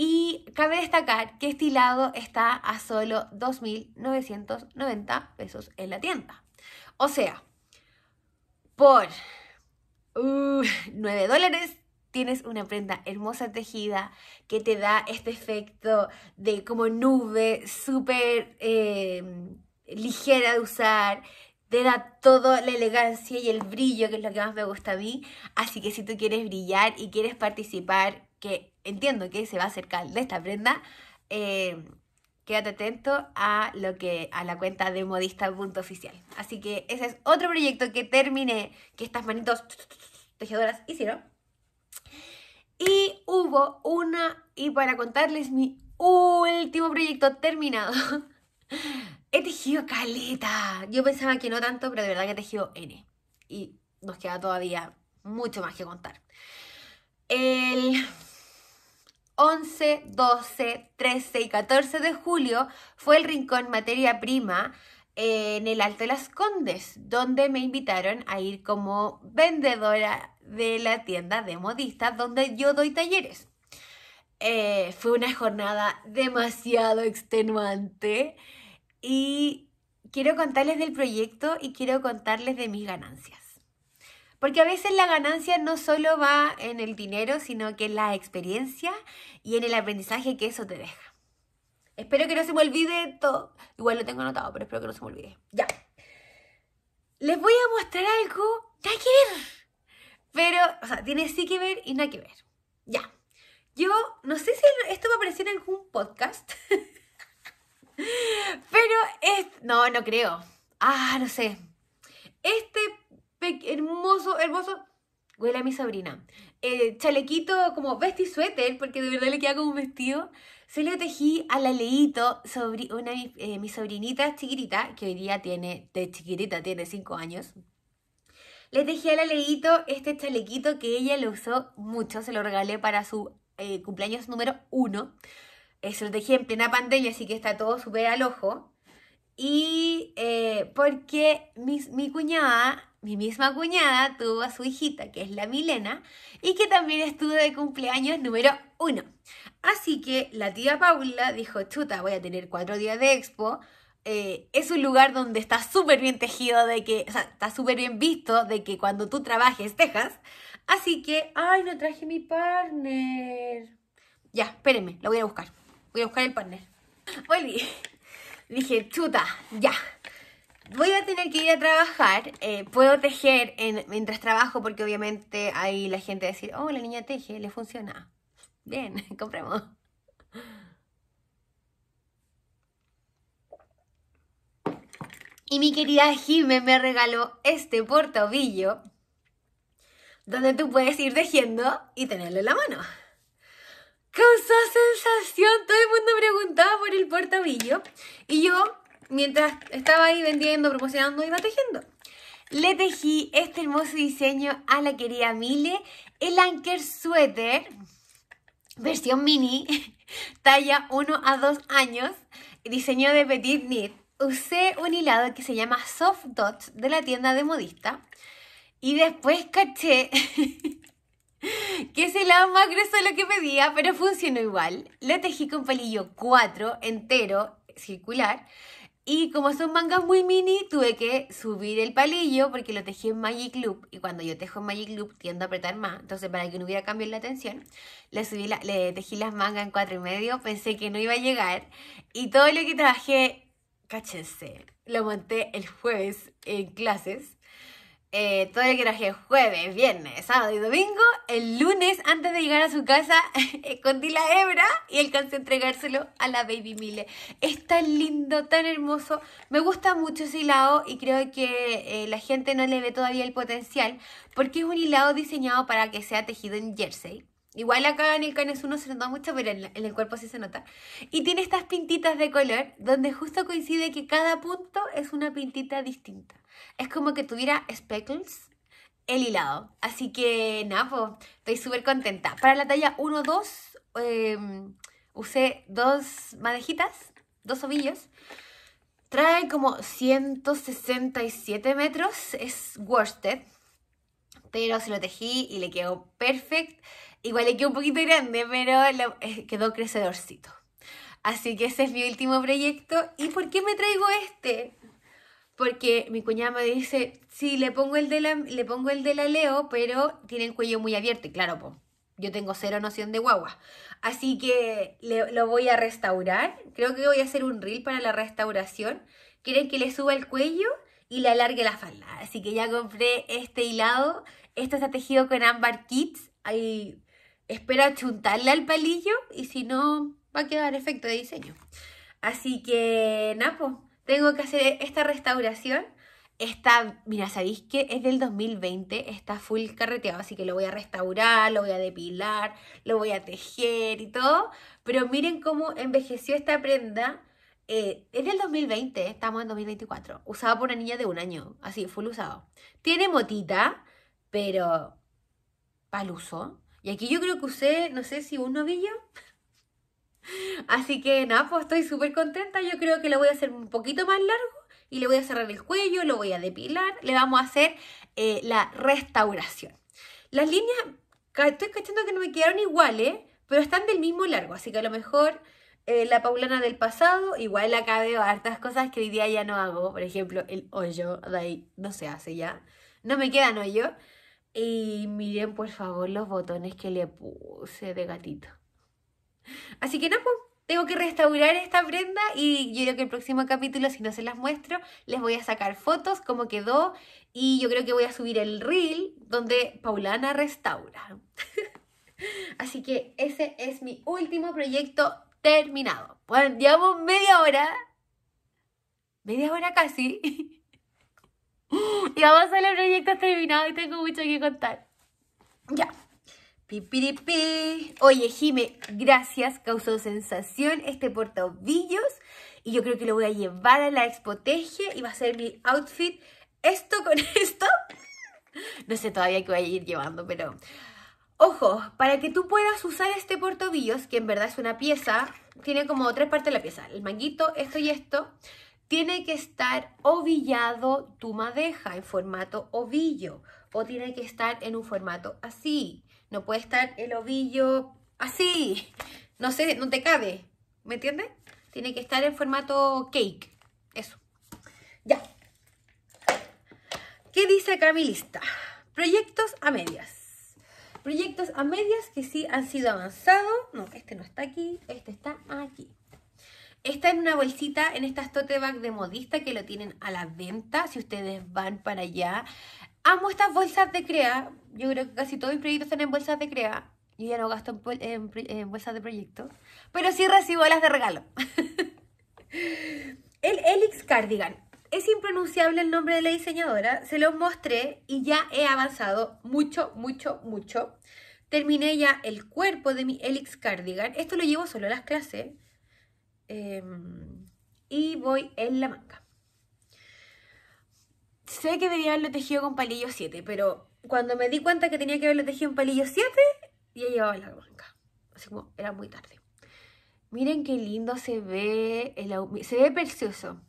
[SPEAKER 1] Y cabe destacar que este lado está a solo 2.990 pesos en la tienda. O sea, por 9 uh, dólares tienes una prenda hermosa tejida que te da este efecto de como nube, súper eh, ligera de usar, te da toda la elegancia y el brillo, que es lo que más me gusta a mí. Así que si tú quieres brillar y quieres participar que entiendo que se va a acercar de esta prenda, eh, quédate atento a lo que a la cuenta de modista.oficial. Así que ese es otro proyecto que terminé, que estas manitos tejedoras hicieron. Y hubo una, y para contarles mi último proyecto terminado, (laughs) he tejido caleta. Yo pensaba que no tanto, pero de verdad que he tejido N. Y nos queda todavía mucho más que contar. El 11, 12, 13 y 14 de julio fue el Rincón Materia Prima eh, en el Alto de las Condes, donde me invitaron a ir como vendedora de la tienda de modistas donde yo doy talleres. Eh, fue una jornada demasiado extenuante y quiero contarles del proyecto y quiero contarles de mis ganancias. Porque a veces la ganancia no solo va en el dinero, sino que en la experiencia y en el aprendizaje que eso te deja. Espero que no se me olvide todo. Igual lo tengo anotado, pero espero que no se me olvide. Ya. Les voy a mostrar algo. hay que ver. Pero, o sea, tiene sí que ver y nada que ver. Ya. Yo no sé si esto va a aparecer en algún podcast. (laughs) pero es. No, no creo. Ah, no sé. Este hermoso, hermoso. Huele a mi sobrina. Eh, chalequito como vesti suéter, porque de verdad le queda como un vestido. Se lo tejí a la Leito, sobre una mi eh, chiquitita, que hoy día tiene, de chiquitita, tiene 5 años. Le tejí a la Leito este chalequito que ella lo usó mucho, se lo regalé para su eh, cumpleaños número 1. se lo tejí en plena pandemia, así que está todo súper al ojo. Y eh, porque mi, cuñada mi misma cuñada tuvo a su hijita, que es la Milena, y que también estuvo de cumpleaños número uno. Así que la tía Paula dijo, chuta, voy a tener cuatro días de expo. Eh, es un lugar donde está súper bien tejido, de que, o sea, está súper bien visto de que cuando tú trabajes tejas. Así que, ay, no traje mi partner. Ya, espérenme, lo voy a buscar. Voy a buscar el partner. Volví dije, chuta, ya. Voy a tener que ir a trabajar, eh, puedo tejer mientras trabajo porque obviamente hay la gente a decir, oh, la niña teje, le funciona. Bien, (laughs) compremos. Y mi querida Jiménez me regaló este portavillo, donde tú puedes ir tejiendo y tenerlo en la mano causó sensación. Todo el mundo preguntaba por el portavillo. Y yo, mientras estaba ahí vendiendo, promocionando, iba tejiendo. Le tejí este hermoso diseño a la querida Mile, el Anker Sweater, versión mini, (laughs) talla 1 a 2 años, diseño de Petit Knit. Usé un hilado que se llama Soft Dots de la tienda de modista. Y después caché (laughs) que el la más grueso lo que pedía, pero funcionó igual. Lo tejí con palillo 4 entero, circular. Y como son mangas muy mini, tuve que subir el palillo porque lo tejí en Magic Loop. Y cuando yo tejo en Magic Loop, tiendo a apretar más. Entonces, para que no hubiera cambio en la tensión, le, subí le tejí las mangas en cuatro y medio. Pensé que no iba a llegar. Y todo lo que trabajé, cáchense, lo monté el jueves en clases. Eh, todo el que jueves, viernes, sábado y domingo, el lunes antes de llegar a su casa (laughs) escondí la hebra y alcancé a entregárselo a la Baby Mile. Es tan lindo, tan hermoso. Me gusta mucho ese hilado y creo que eh, la gente no le ve todavía el potencial porque es un hilado diseñado para que sea tejido en jersey. Igual acá en el Canes no se nota mucho, pero en, el cuerpo sí se nota. Y tiene estas pintitas de color donde justo coincide que cada punto es una pintita distinta. Es como que tuviera speckles el hilado. Así que nada, estoy súper contenta. Para la talla 1-2 em, usé dos madejitas, dos ovillos. Trae como 167 metros, es worsted, pero se lo tejí y le quedó perfect Igual le quedó un poquito grande, pero eh, quedó crecedorcito. Así que ese es mi último proyecto. ¿Y por qué me traigo este? porque mi cuñada me dice, sí, le pongo el de la, le pongo el de la Leo, pero tiene el cuello muy abierto, y claro, pues, yo tengo cero noción de guagua. Así que lo voy a restaurar, creo que voy a hacer un reel para la restauración. Quieren que le suba el cuello y le alargue la falda, así que ya compré este hilado, esto está tejido con Ambar Kids, ahí espero chuntarle al palillo y si no, va a quedar efecto de diseño. Así que, Napo, tengo que hacer esta restauración. Está, mira, sabéis que es del 2020, está full carreteado, así que lo voy a restaurar, lo voy a depilar, lo voy a tejer y todo. Pero miren cómo envejeció esta prenda. Eh, es del 2020, estamos en 2024. Usada por una niña de un año, así, full usado. Tiene motita, pero uso. Y aquí yo creo que usé, no sé si un novillo. (laughs) Así que nada, pues estoy súper contenta. Yo creo que lo voy a hacer un poquito más largo y le voy a cerrar el cuello, lo voy a depilar, le vamos a hacer eh, la restauración. Las líneas, estoy escuchando que no me quedaron iguales, pero están del mismo largo, así que a lo mejor eh, la paulana del pasado, igual acá veo hartas cosas que hoy día ya no hago, por ejemplo, el hoyo, de ahí no se hace ya, no me quedan hoyo. Y miren por favor los botones que le puse de gatito. Así que no, pues, tengo que restaurar esta prenda y yo creo que el próximo capítulo, si no se las muestro, les voy a sacar fotos, cómo quedó y yo creo que voy a subir el reel donde Paulana restaura. (laughs) Así que ese es mi último proyecto terminado. Bueno, llevamos media hora, media hora casi, (laughs) y vamos a el proyecto terminado y tengo mucho que contar. Ya. Pipiripi. Oye, Jime, gracias. Causó sensación este portovillos Y yo creo que lo voy a llevar a la expoteje y va a ser mi outfit. Esto con (laughs) esto. No sé todavía qué voy a ir llevando, pero... Ojo, para que tú puedas usar este portovillos, que en verdad es una pieza, tiene como tres partes de la pieza, el manguito, esto y esto, tiene que estar ovillado tu madeja en formato ovillo, o tiene que estar en un formato así. No puede estar el ovillo así. No sé, no te cabe. ¿Me entiendes? Tiene que estar en formato cake. Eso. Ya. ¿Qué dice acá mi lista? Proyectos a medias. Proyectos a medias que sí han sido avanzados. No, este no está aquí. Este está aquí. Está en una bolsita, en estas tote bag de modista que lo tienen a la venta. Si ustedes van para allá, Amo estas bolsas de crea. Yo creo que casi todos mis proyectos están en bolsas de crea. Yo ya no gasto en, bolsas de proyecto. Pero sí recibo las de regalo. (laughs) el Elix Cardigan. Es impronunciable el nombre de la diseñadora. Se los mostré y ya he avanzado mucho, mucho, mucho. Terminé ya el cuerpo de mi Elix Cardigan. Esto lo llevo solo a las clases. Em, y voy en la manga sé que debía haberlo tejido con palillo 7, pero cuando me di cuenta que tenía que haberlo tejido en palillo 7, ya llevaba la blanca. Así como era muy tarde. Miren qué lindo se ve, el, se ve precioso.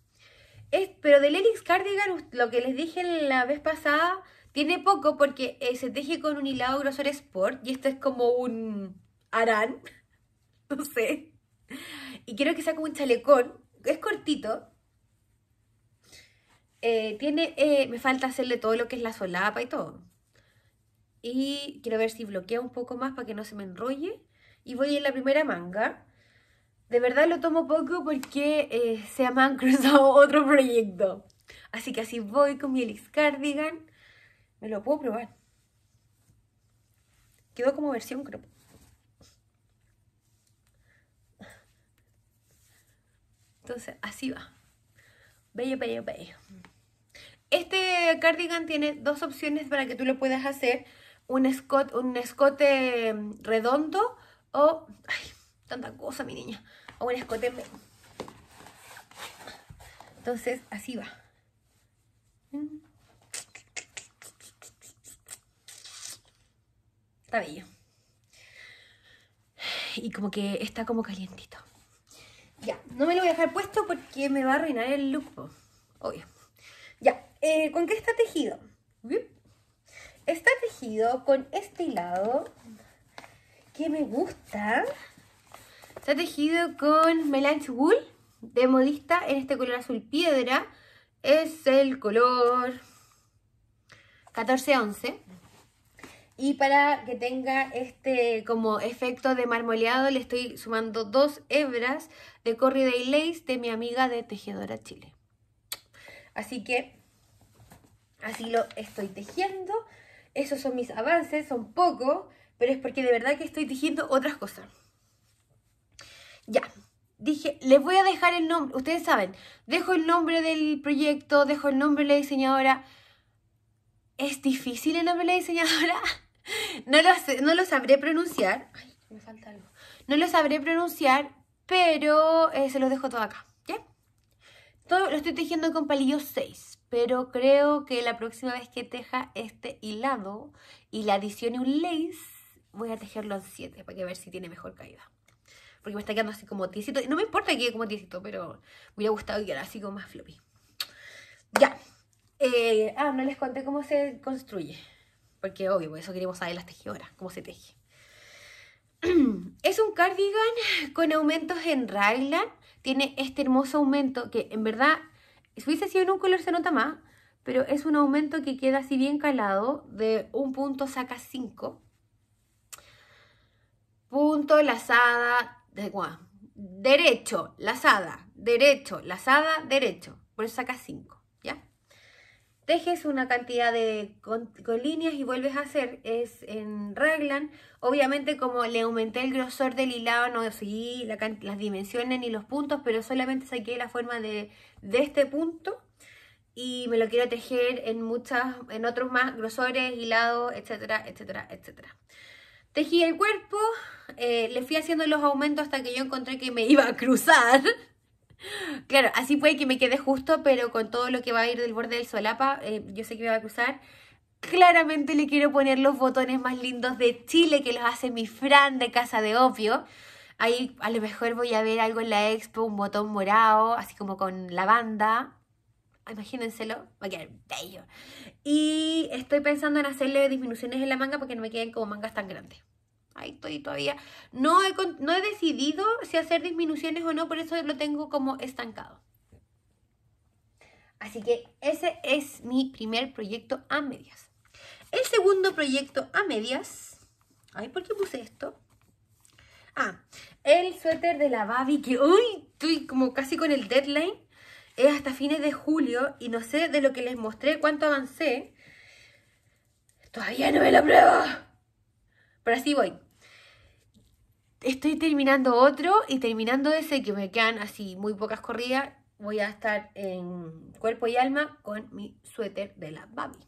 [SPEAKER 1] Es, pero del Helix Cardigan, lo que les dije la vez pasada, tiene poco porque eh, se teje con un hilado grosor sport y esto es como un arán, (laughs) no sé. Y quiero que sea como un chalecón, es cortito, eh, tiene, eh, me falta hacerle todo lo que es la solapa y todo. Y quiero ver si bloquea un poco más para que no se me enrolle. Y voy en la primera manga. De verdad lo tomo poco porque eh, se me han cruzado (laughs) otro proyecto. Así que así voy con mi Elix Cardigan. Me lo puedo probar. Quedó como versión creo Entonces, así va. Bello, bello, bello. Este cardigan tiene dos opciones para que tú lo puedas hacer. Un, escote, un escote redondo o... Ay, tanta cosa, mi niña. O un escote... Entonces, así va. Está bello. Y como que está como calientito. Ya, no me lo voy a dejar puesto porque me va a arruinar el look. Obvio. Ya, eh, ¿Con qué está tejido? Está tejido con este hilado que me gusta. Está tejido con Melange Wool de modista en este color azul piedra. Es el color 1411. Y para que tenga este como efecto de marmoleado le estoy sumando dos hebras de Corriday Lace de mi amiga de Tejedora Chile. Así que Así lo estoy tejiendo. Esos son mis avances, son pocos, pero es porque de verdad que estoy tejiendo otras cosas. Ya, dije, les voy a dejar el nombre, ustedes saben, dejo el nombre del proyecto, dejo el nombre de la diseñadora. ¿Es difícil el nombre de la diseñadora? (laughs) No lo, no lo sabré pronunciar. Ay, me falta algo. No lo sabré pronunciar, pero eh, se los dejo todo acá. ¿ya? Todo lo estoy tejiendo con palillos 6 pero creo que la próxima vez que teja este hilado y le adicione un lace, voy a tejerlo en 7 para que ver si tiene mejor caída. Porque me está quedando así como tiesito. No me importa que quede como tiesito, pero me hubiera gustado que ahora así como más floppy. Ya. Eh, ah, no les conté cómo se construye. Porque obvio, eso queremos saber las tejedoras, cómo se teje. (clears throat) es un cardigan con aumentos en raglan. Tiene este hermoso aumento que en verdad si hubiese sido en un color se nota más, pero es un aumento que queda así bien calado de un punto saca 5. Punto, lazada, de, derecho, lazada, derecho, lazada, derecho. Por eso saca 5, ¿ya? Tejes una cantidad de con, líneas y vuelves a hacer, es en reglan. Obviamente como le aumenté el grosor del hilado, no seguí las dimensiones ni los puntos, pero solamente saqué la forma de de este punto y me lo quiero tejer en muchas, en otros más grosores, hilados, etcétera, etcétera, etcétera. Tejí el cuerpo, eh, le fui haciendo los aumentos hasta que yo encontré que me iba a cruzar. (laughs) claro, así puede que me quede justo, pero con todo lo que va a ir del borde del solapa, eh, yo sé que me va a cruzar. Claramente le quiero poner los botones más lindos de Chile que los hace mi Fran de Casa de Opio. Ahí a lo mejor voy a ver algo en la expo, un botón morado, así como con lavanda. Imagínenselo, va a quedar bello. Y estoy pensando en hacerle disminuciones en la manga porque no me queden como mangas tan grandes. Ahí estoy todavía. No he, no he decidido si hacer disminuciones o no, por eso lo tengo como estancado. Así que ese es mi primer proyecto a medias. El segundo proyecto a medias... Ay, ¿por qué puse esto? Ah, el suéter de la Babi que hoy estoy como casi con el deadline. Es hasta fines de julio y no sé de lo que les mostré cuánto avancé. Todavía no me lo pruebo. Pero así voy. Estoy terminando otro y terminando ese que me quedan así muy pocas corridas. Voy a estar en cuerpo y alma con mi suéter de la Babi.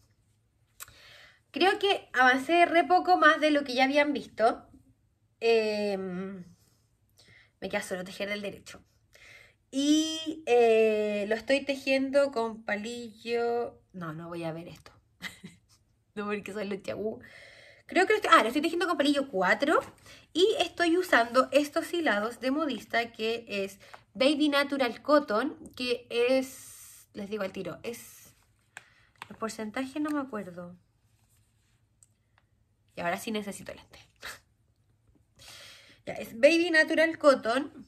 [SPEAKER 1] Creo que avancé re poco más de lo que ya habían visto. Em, me queda solo tejer del derecho. Y eh, lo estoy tejiendo con palillo... No, no voy a ver esto. (laughs) no porque soy el Creo que lo estoy... Ah, lo estoy tejiendo con palillo 4. Y estoy usando estos hilados de modista que es Baby Natural Cotton. Que es... Les digo al tiro. Es... El porcentaje no me acuerdo. Y ahora sí necesito lente. Ya, es Baby Natural Cotton.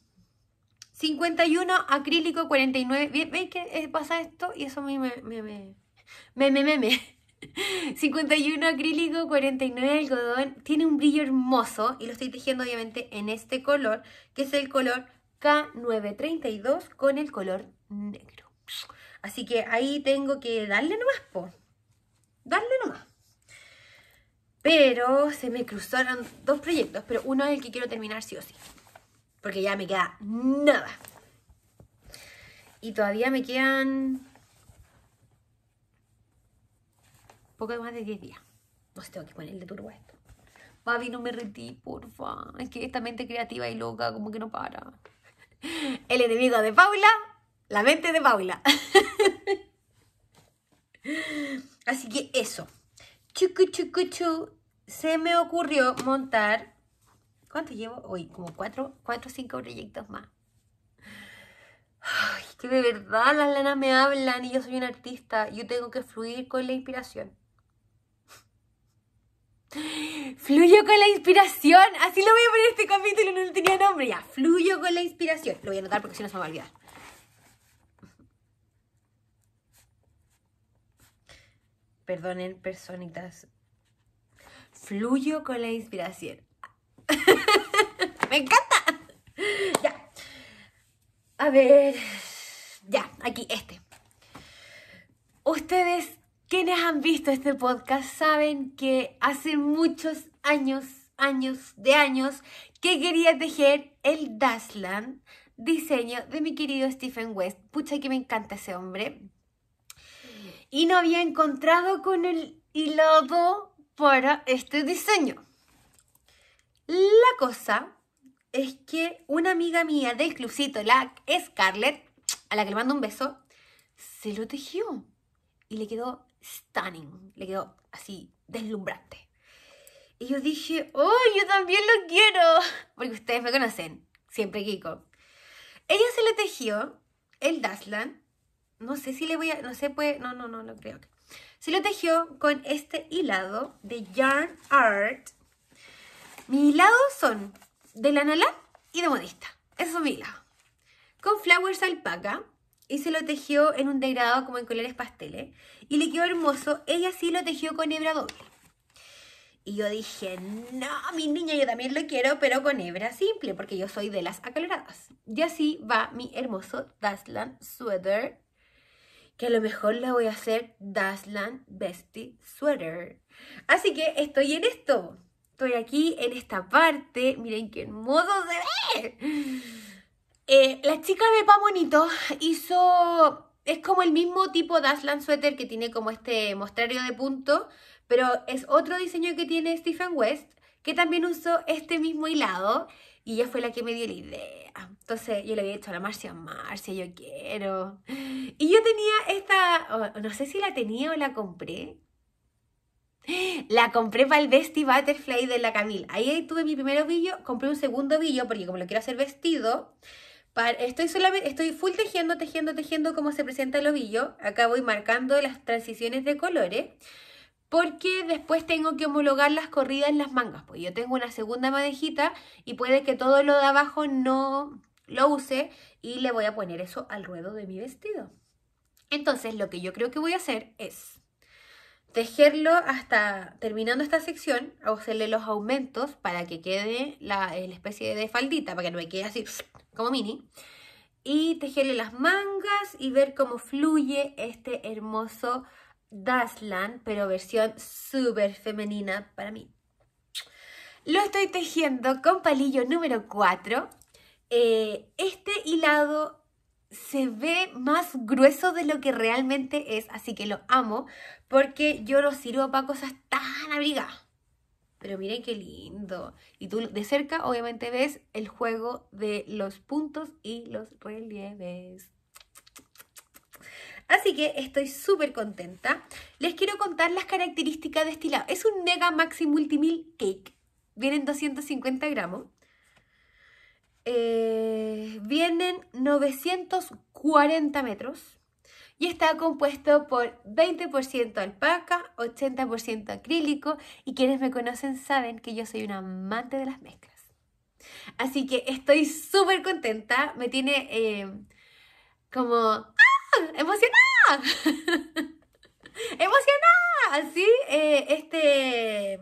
[SPEAKER 1] 51 acrílico 49. ¿Veis que eh, pasa esto? Y eso a mí me... me, me, me, me, 51 (laughs) acrílico, 49 algodón. Tiene un brillo hermoso y lo estoy tejiendo obviamente en este color, que es el color K932 con el color negro. Así que ahí tengo que darle nomás, po. Darle nomás. Pero se me cruzaron dos proyectos, pero uno es el que quiero terminar sí o sí. Porque ya me queda nada. Y todavía me quedan poco más de 10 días. No sé, tengo que de turbo a esto. Babi, no me retí, porfa. Es que esta mente creativa y loca como que no para. El enemigo de Paula, la mente de Paula. (laughs) Así que eso. Chu chucu chu, se me ocurrió montar, ¿cuánto llevo? Hoy como cuatro, cuatro o cinco proyectos más. Ay, que de verdad las lanas me hablan y yo soy un artista, yo tengo que fluir con la inspiración. Fluyo con la inspiración, así lo voy a poner este capítulo, no tenía nombre ya, fluyo con la inspiración, lo voy a anotar porque si no se me va a olvidar. Perdonen, personitas. Fluyo con la inspiración. (laughs) ¡Me encanta! Ya. A ver. Ya, aquí, este. Ustedes, quienes han visto este podcast, saben que hace muchos años, años de años, que quería tejer el Dasland, diseño de mi querido Stephen West. Pucha que me encanta ese hombre y no había encontrado con el hilado para este diseño. La cosa es que una amiga mía del Exclusito, la Scarlett, a la que le mando un beso, se lo tejió y le quedó stunning, le quedó así, deslumbrante. Y yo dije, oh, yo también lo quiero, (laughs) porque ustedes me conocen, siempre Kiko. Ella se le tejió, el Daslan, no sé si le voy a, no sé, pues, no, no, no, no creo que. Se lo tejió con este hilado de Yarn Art. Mis hilados son de lana y de modista. Esos son Con flowers alpaca. Y se lo tejió en un degradado como en colores pasteles. ¿eh? Y le quedó hermoso. Ella sí lo tejió con hebra doble. Y yo dije, no, mi niña, yo también lo quiero, pero con hebra simple, porque yo soy de las acaloradas. Y así va mi hermoso dustland Sweater que a lo mejor le voy a hacer Dasland Bestie Sweater. Así que estoy en esto. Estoy aquí en esta parte. Miren qué modo se ve. Eh, la chica de Pa hizo. Es como el mismo tipo Dasland Sweater que tiene como este mostrario de punto, pero es otro diseño que tiene Stephen West, que también usó este mismo hilado y ella fue la que me dio la idea. Entonces yo le había dicho a la Marcia, Marcia, yo quiero. Y yo tenía esta, no sé si la tenía o la compré. La compré para el Bestie Butterfly de la Camille. Ahí tuve mi primer ovillo, compré un segundo ovillo porque como lo quiero hacer vestido, estoy, solamente, estoy full tejiendo, tejiendo, tejiendo como se presenta el ovillo. Acá voy marcando las transiciones de colores porque después tengo que homologar las corridas en las mangas. Pues yo tengo una segunda madejita y puede que todo lo de abajo no lo use y le voy a poner eso al ruedo de mi vestido. Entonces lo que yo creo que voy a hacer es tejerlo hasta terminando esta sección, hacerle los aumentos para que quede la, la especie de faldita, para que no me quede así como mini y tejerle las mangas y ver cómo fluye este hermoso Daslan, pero versión súper femenina para mí. Lo estoy tejiendo con palillo número 4. Eh, este hilado se ve más grueso de lo que realmente es, así que lo amo, porque yo lo sirvo para cosas tan abrigadas. Pero miren qué lindo. Y tú de cerca obviamente ves el juego de los puntos y los relieves. Así que estoy súper contenta. Les quiero contar las características de este lado Es un Mega Maxi Multimil Cake. Vienen 250 gramos. Eh, vienen 940 metros y está compuesto por 20% alpaca, 80% acrílico y quienes me conocen saben que yo soy una amante de las mezclas. Así que estoy súper contenta, me tiene eh, como emocionada, (laughs) emocionada, así, eh, este,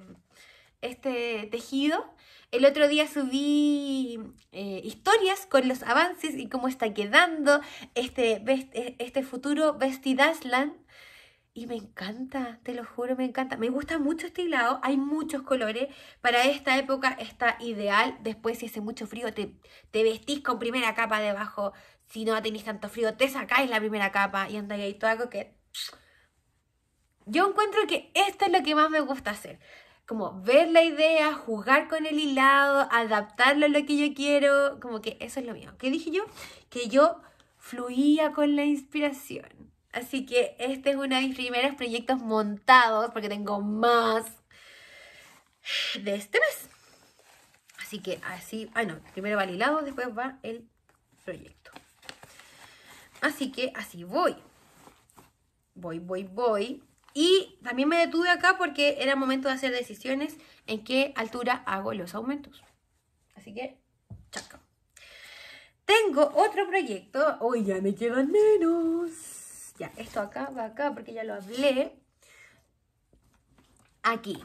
[SPEAKER 1] este tejido. El otro día subí eh, historias con los avances y cómo está quedando este, e, este futuro Vestidasland. Y me encanta, te lo juro, me encanta. Me gusta mucho este lado hay muchos colores. Para esta época está ideal. Después, si hace mucho frío, te, te vestís con primera capa debajo si no tenéis tanto frío, te sacáis la primera capa y andáis ahí toda coqueta. Yo encuentro que esto es lo que más me gusta hacer. Como ver la idea, jugar con el hilado, adaptarlo a lo que yo quiero. Como que eso es lo mío. ¿Qué dije yo? Que yo fluía con la inspiración. Así que este es uno de mis primeros proyectos montados porque tengo más de este mes. Así que así, bueno, ah, primero va el hilado, después va el proyecto. Así que así voy. Voy, voy, voy. Y también me detuve acá porque era momento de hacer decisiones en qué altura hago los aumentos. Así que, chaca. Tengo otro proyecto. Uy, ya me llevan menos. Ya, esto acá va acá porque ya lo hablé. Aquí.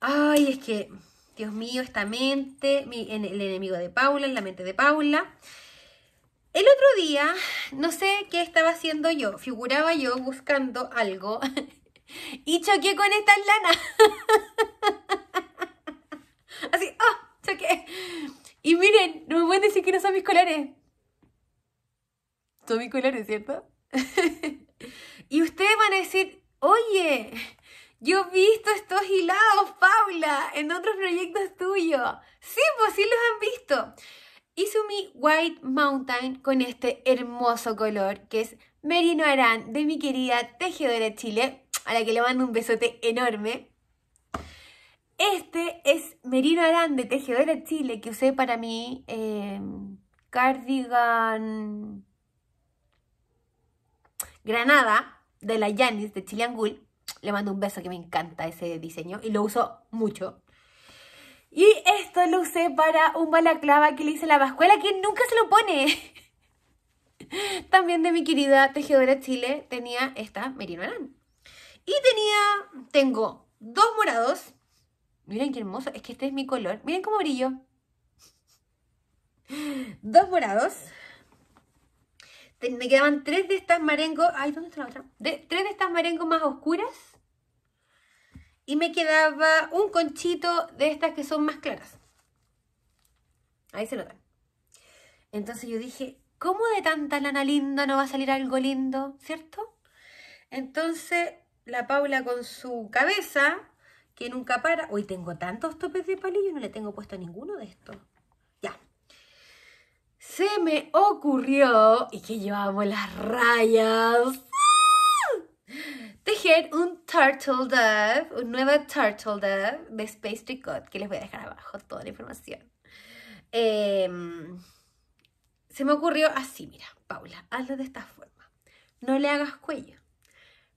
[SPEAKER 1] Ay, es que, Dios mío, esta mente, el enemigo de Paula, la mente de Paula. El otro día, no sé qué estaba haciendo yo, figuraba yo buscando algo (laughs) y choqué con estas lana, (laughs) Así, Oh, choqué. Y miren, no me pueden decir que no son mis colores. Son mis colores, ¿cierto? (laughs) y ustedes van a decir, oye, yo he visto estos hilados, Paula, en otros proyectos tuyos. Sí, pues sí los han visto mi White Mountain con este hermoso color que es Merino Arán de mi querida Tejedora Chile, a la que le mando un besote enorme. Este es Merino Arán de Tejedora Chile que usé para mi em, cardigan Granada de la Yanis de Chilean Ghoul. Le mando un beso que me encanta ese diseño y lo uso mucho. Y esto lo usé para un balaclava que le hice a la Pascuela que nunca se lo pone. (laughs) También de mi querida tejedora Chile tenía esta Merino Arán. Y tenía, tengo dos morados. Miren qué hermoso, es que este es mi color. Miren cómo brillo. (laughs) Dos morados. Me quedaban tres de estas marengo. Ay, ¿dónde está la otra? De, tres de estas marengo más oscuras y me quedaba un conchito de estas que son más claras. Ahí se dan. Entonces yo dije, ¿cómo de tanta lana linda no va a salir algo lindo? ¿Cierto? Entonces la Paula con su cabeza, que nunca para... Hoy tengo tantos topes de palillo, y no le tengo puesto a ninguno de estos. Ya. Se me ocurrió, y que llevamos las rayas tejer un turtle dove, un nuevo turtle dove de Space Tricot, que les voy a dejar abajo toda la información. Em, se me ocurrió así, mira, Paula, hazlo de esta forma. No le hagas cuello.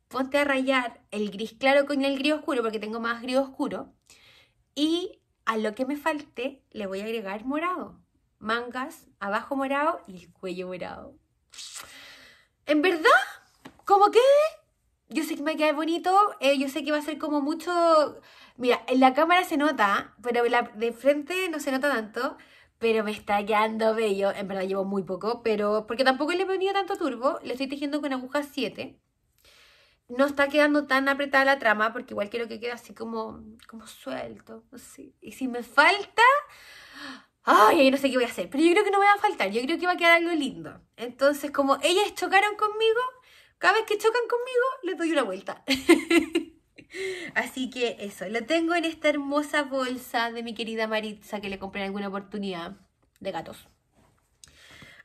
[SPEAKER 1] Ponte a rayar el gris claro con el gris oscuro, porque tengo más gris oscuro. Y a lo que me falte le voy a agregar morado. Mangas, abajo morado y el cuello morado. En verdad, como que yo sé que me va a quedar bonito, eh, yo sé que va a ser como mucho... Mira, en la cámara se nota, pero de frente no se nota tanto, pero me está quedando bello. En verdad llevo muy poco, pero porque tampoco le he venido tanto turbo, le estoy tejiendo con aguja 7. No está quedando tan apretada la trama, porque igual quiero que quede así como, como suelto, Y si me falta... Ay, no sé qué voy a hacer, pero yo creo que no me va a faltar, yo creo que va a quedar algo lindo. Entonces, como ellas chocaron conmigo, cada vez que chocan conmigo, les doy una vuelta. (laughs) Así que eso, lo tengo en esta hermosa bolsa de mi querida Maritza que le compré en alguna oportunidad de gatos.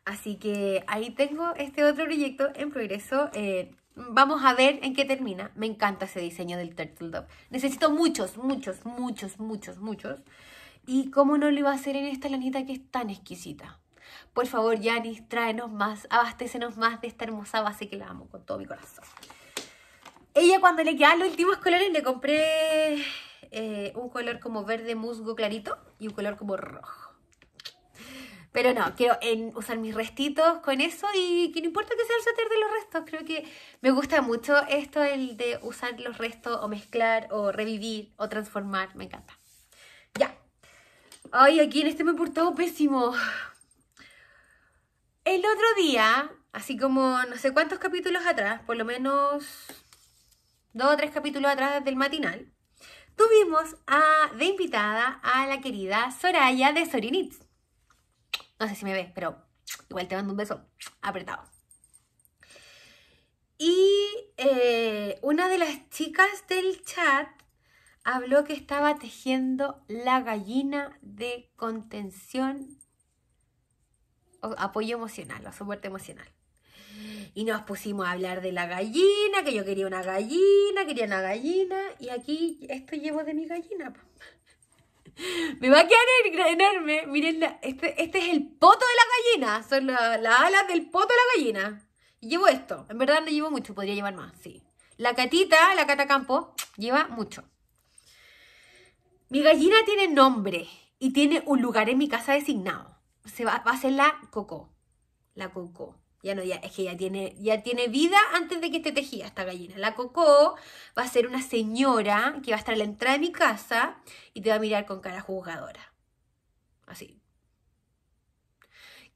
[SPEAKER 1] Así que ahí tengo este otro proyecto en progreso. Eh, vamos a ver en qué termina. Me encanta ese diseño del Turtle Dove. Necesito muchos, muchos, muchos, muchos, muchos. Y cómo no lo iba a hacer en esta lanita que es tan exquisita. Por favor, Yanis, tráenos más, abastecenos más de esta hermosa base que la amo con todo mi corazón. Ella cuando le quedaban los últimos colores le compré eh, un color como verde musgo clarito y un color como rojo. Pero no, quiero usar mis restitos con eso y que no importa que sea el suéter de los restos. Creo que me gusta mucho esto, el de usar los restos o mezclar o revivir o transformar. Me encanta. Ya. Ay, aquí en este me he portado pésimo. El otro día, así como no sé cuántos capítulos atrás, por lo menos dos o tres capítulos atrás del matinal, tuvimos a, de invitada a la querida Soraya de Sorinitz. No sé si me ves, pero igual te mando un beso apretado. Y eh, una de las chicas del chat habló que estaba tejiendo la gallina de contención apoyo emocional la soporte emocional. Y nos pusimos a hablar de la gallina, que yo quería una gallina, quería una gallina, y aquí esto llevo de mi gallina. (laughs) Me va a quedar enorme. Miren, este, este, es el poto de la gallina. Son las alas del poto de la gallina. Y llevo esto. En verdad no llevo mucho, podría llevar más, sí. La catita, la catacampo lleva mucho. Mi gallina tiene nombre y tiene un lugar en mi casa designado va, a ser la coco. La coco. Ya no, ya, es que ya tiene, ya tiene vida antes de que esté tejida esta gallina. La Coco va a ser una señora que va a estar a la entrada de mi casa y te va a mirar con cara juzgadora. Así.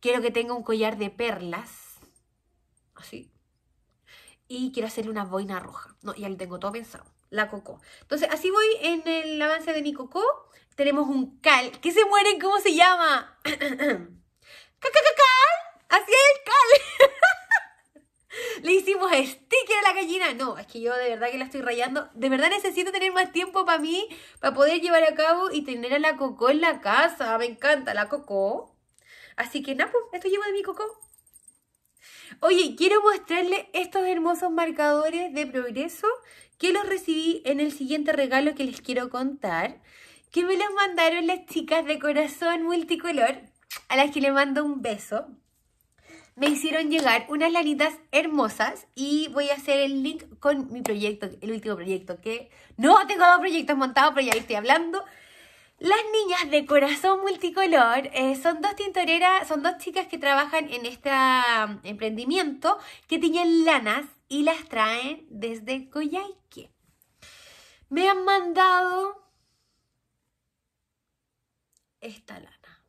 [SPEAKER 1] Quiero que tenga un collar de perlas. Así. Y quiero hacerle una boina roja. No, ya lo tengo todo pensado. La Coco. Entonces, así voy en el avance de mi Coco tenemos un cal que se mueren? ¿cómo se llama? (clears throat) ¡Ca-ca-ca-cal! ¡Así es el cal! (laughs) Le hicimos sticker a la gallina. No, es que yo de verdad que la estoy rayando. De verdad necesito tener más tiempo para mí, para poder llevar a cabo y tener a la Coco en la casa. Me encanta la Coco. Así que, Napo, esto llevo de mi Coco. Oye, quiero mostrarle estos hermosos marcadores de progreso que los recibí en el siguiente regalo que les quiero contar que me los mandaron las chicas de corazón multicolor, a las que le mando un beso. Me hicieron llegar unas lanitas hermosas y voy a hacer el link con mi proyecto, el último proyecto que no tengo dos proyectos montados, pero ya estoy hablando. Las niñas de corazón multicolor eh, son dos tintoreras, son dos chicas que trabajan en este um, emprendimiento que tienen lanas y las traen desde Coyhaique. Me han mandado esta lana.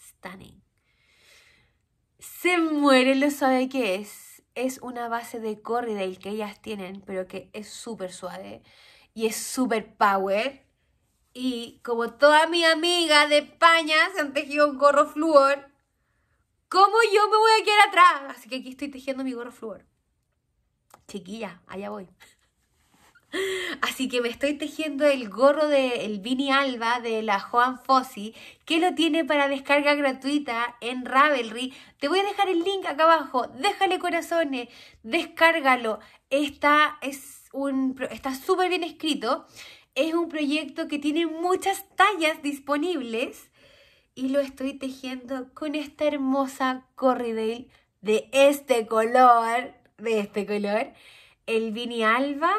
[SPEAKER 1] Stunning. Se muere lo sabe que es. Es una base de Corridale que ellas tienen, pero que es súper suave y es súper power. Y como toda mi amiga de España se han tejido un gorro flúor, ¿cómo yo me voy a quedar atrás? Así que aquí estoy tejiendo mi gorro flúor. Chiquilla, allá voy. Así que me estoy tejiendo el gorro del de Vini Alba de la Juan Fossi, que lo tiene para descarga gratuita en Ravelry. Te voy a dejar el link acá abajo. Déjale corazones, descárgalo. Está es un, está súper bien escrito. Es un proyecto que tiene muchas tallas disponibles y lo estoy tejiendo con esta hermosa corridale de este color, de este color, el Vini Alba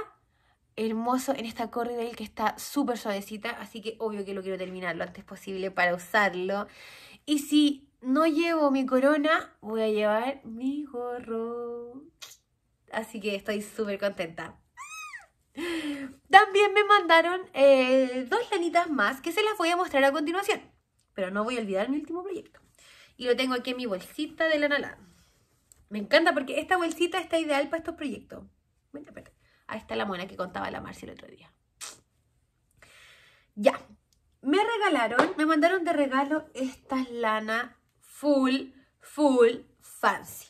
[SPEAKER 1] hermoso en esta el que está súper suavecita, así que obvio que lo quiero terminar lo antes posible para usarlo. Y si no llevo mi corona, voy a llevar mi gorro. Así que estoy súper contenta. También me mandaron eh, dos lanitas más que se las voy a mostrar a continuación. Pero no voy a olvidar mi último proyecto. Y lo tengo aquí en mi bolsita de lana. Me encanta porque esta bolsita está ideal para estos proyectos. Ahí está la buena que contaba la Marcia el otro día. Ya. Me regalaron, me mandaron de regalo esta lana full, full fancy.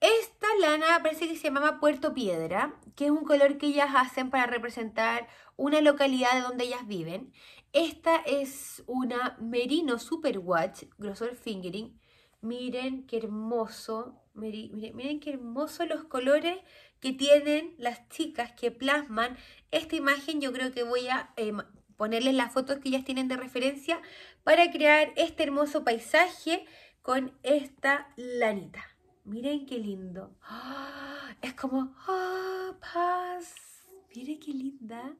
[SPEAKER 1] Esta lana parece que se llama Puerto Piedra, que es un color que ellas hacen para representar una localidad de donde ellas viven. Esta es una Merino Super Watch, grosor fingering. Miren qué hermoso, miren, qué hermoso los colores que tienen las chicas que plasman esta imagen. Yo creo que voy a em, ponerles las fotos que ellas tienen de referencia para crear este hermoso paisaje con esta lanita. Miren qué lindo. ¡Ah! Es como, oh, paz. Miren qué linda.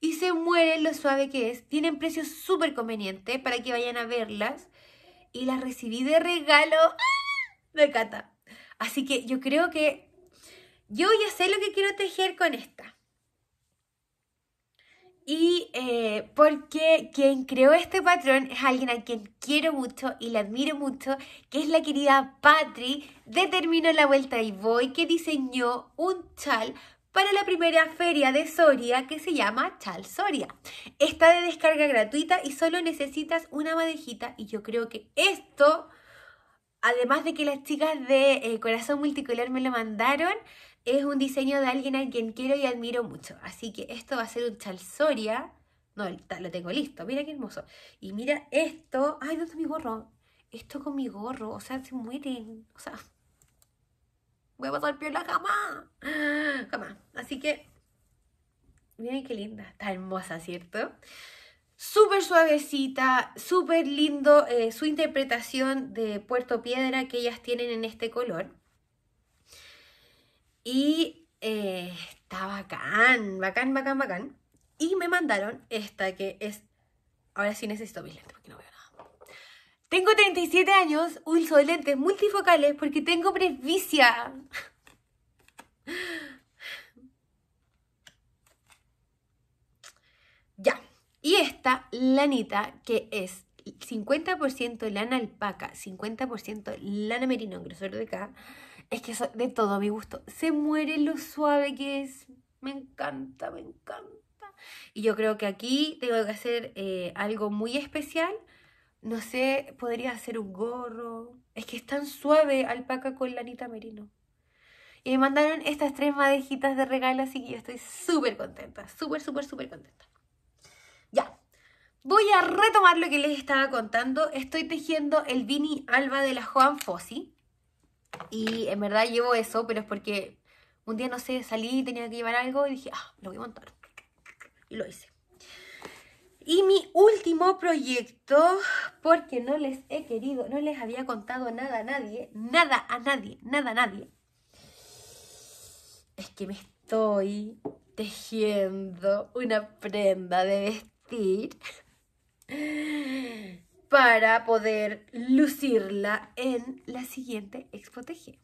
[SPEAKER 1] Y se mueren lo suave que es. Tienen precios súper convenientes para que vayan a verlas. Y las recibí de regalo ¡ah! de Cata. Así que yo creo que yo ya sé lo que quiero tejer con esta. Y eh, porque quien creó este patrón es alguien a quien quiero mucho y la admiro mucho, que es la querida Patri de Termino la Vuelta y Voy, que diseñó un chal para la primera feria de Soria que se llama Chal Soria. Está de descarga gratuita y solo necesitas una madejita y yo creo que esto, además de que las chicas de eh, Corazón Multicolor me lo mandaron, es un diseño de alguien a quien quiero y admiro mucho. Así que esto va a ser un chalzoria. No, lo tengo listo. Mira qué hermoso. Y mira esto. Ay, ¿dónde está mi gorro? Esto con mi gorro. O sea, se mueren. O sea, voy a pasar la cama cama. Así que, miren qué linda. Está hermosa, ¿cierto? súper suavecita, súper lindo eh, su interpretación de Puerto Piedra que ellas tienen en este color. Y eh, está bacán, bacán, bacán, bacán. Y me mandaron esta que es... Ahora sí necesito mis lentes porque no veo nada. Tengo 37 años, uso lentes multifocales porque tengo presbicia. (laughs) ya. Y esta lanita que es 50% lana alpaca, 50% lana merino, grosor de acá es que de todo mi gusto. Se muere lo suave que es. Me encanta, me encanta. Y yo creo que aquí tengo que hacer eh, algo muy especial. No sé, podría hacer un gorro. Es que es tan suave alpaca con lanita merino. Y me mandaron estas tres madejitas de regalo, así que yo estoy súper contenta. Súper, súper, súper contenta. Ya. Voy a retomar lo que les estaba contando. Estoy tejiendo el Vini Alba de la juan Fossi. Y en verdad llevo eso, pero es porque un día, no sé, salí, y tenía que llevar algo y dije, ah, lo voy a montar. Y lo hice. Y mi último proyecto, porque no les he querido, no les había contado nada a nadie, nada a nadie, nada a nadie. Es que me estoy tejiendo una prenda de vestir para poder lucirla en la siguiente Expoteje.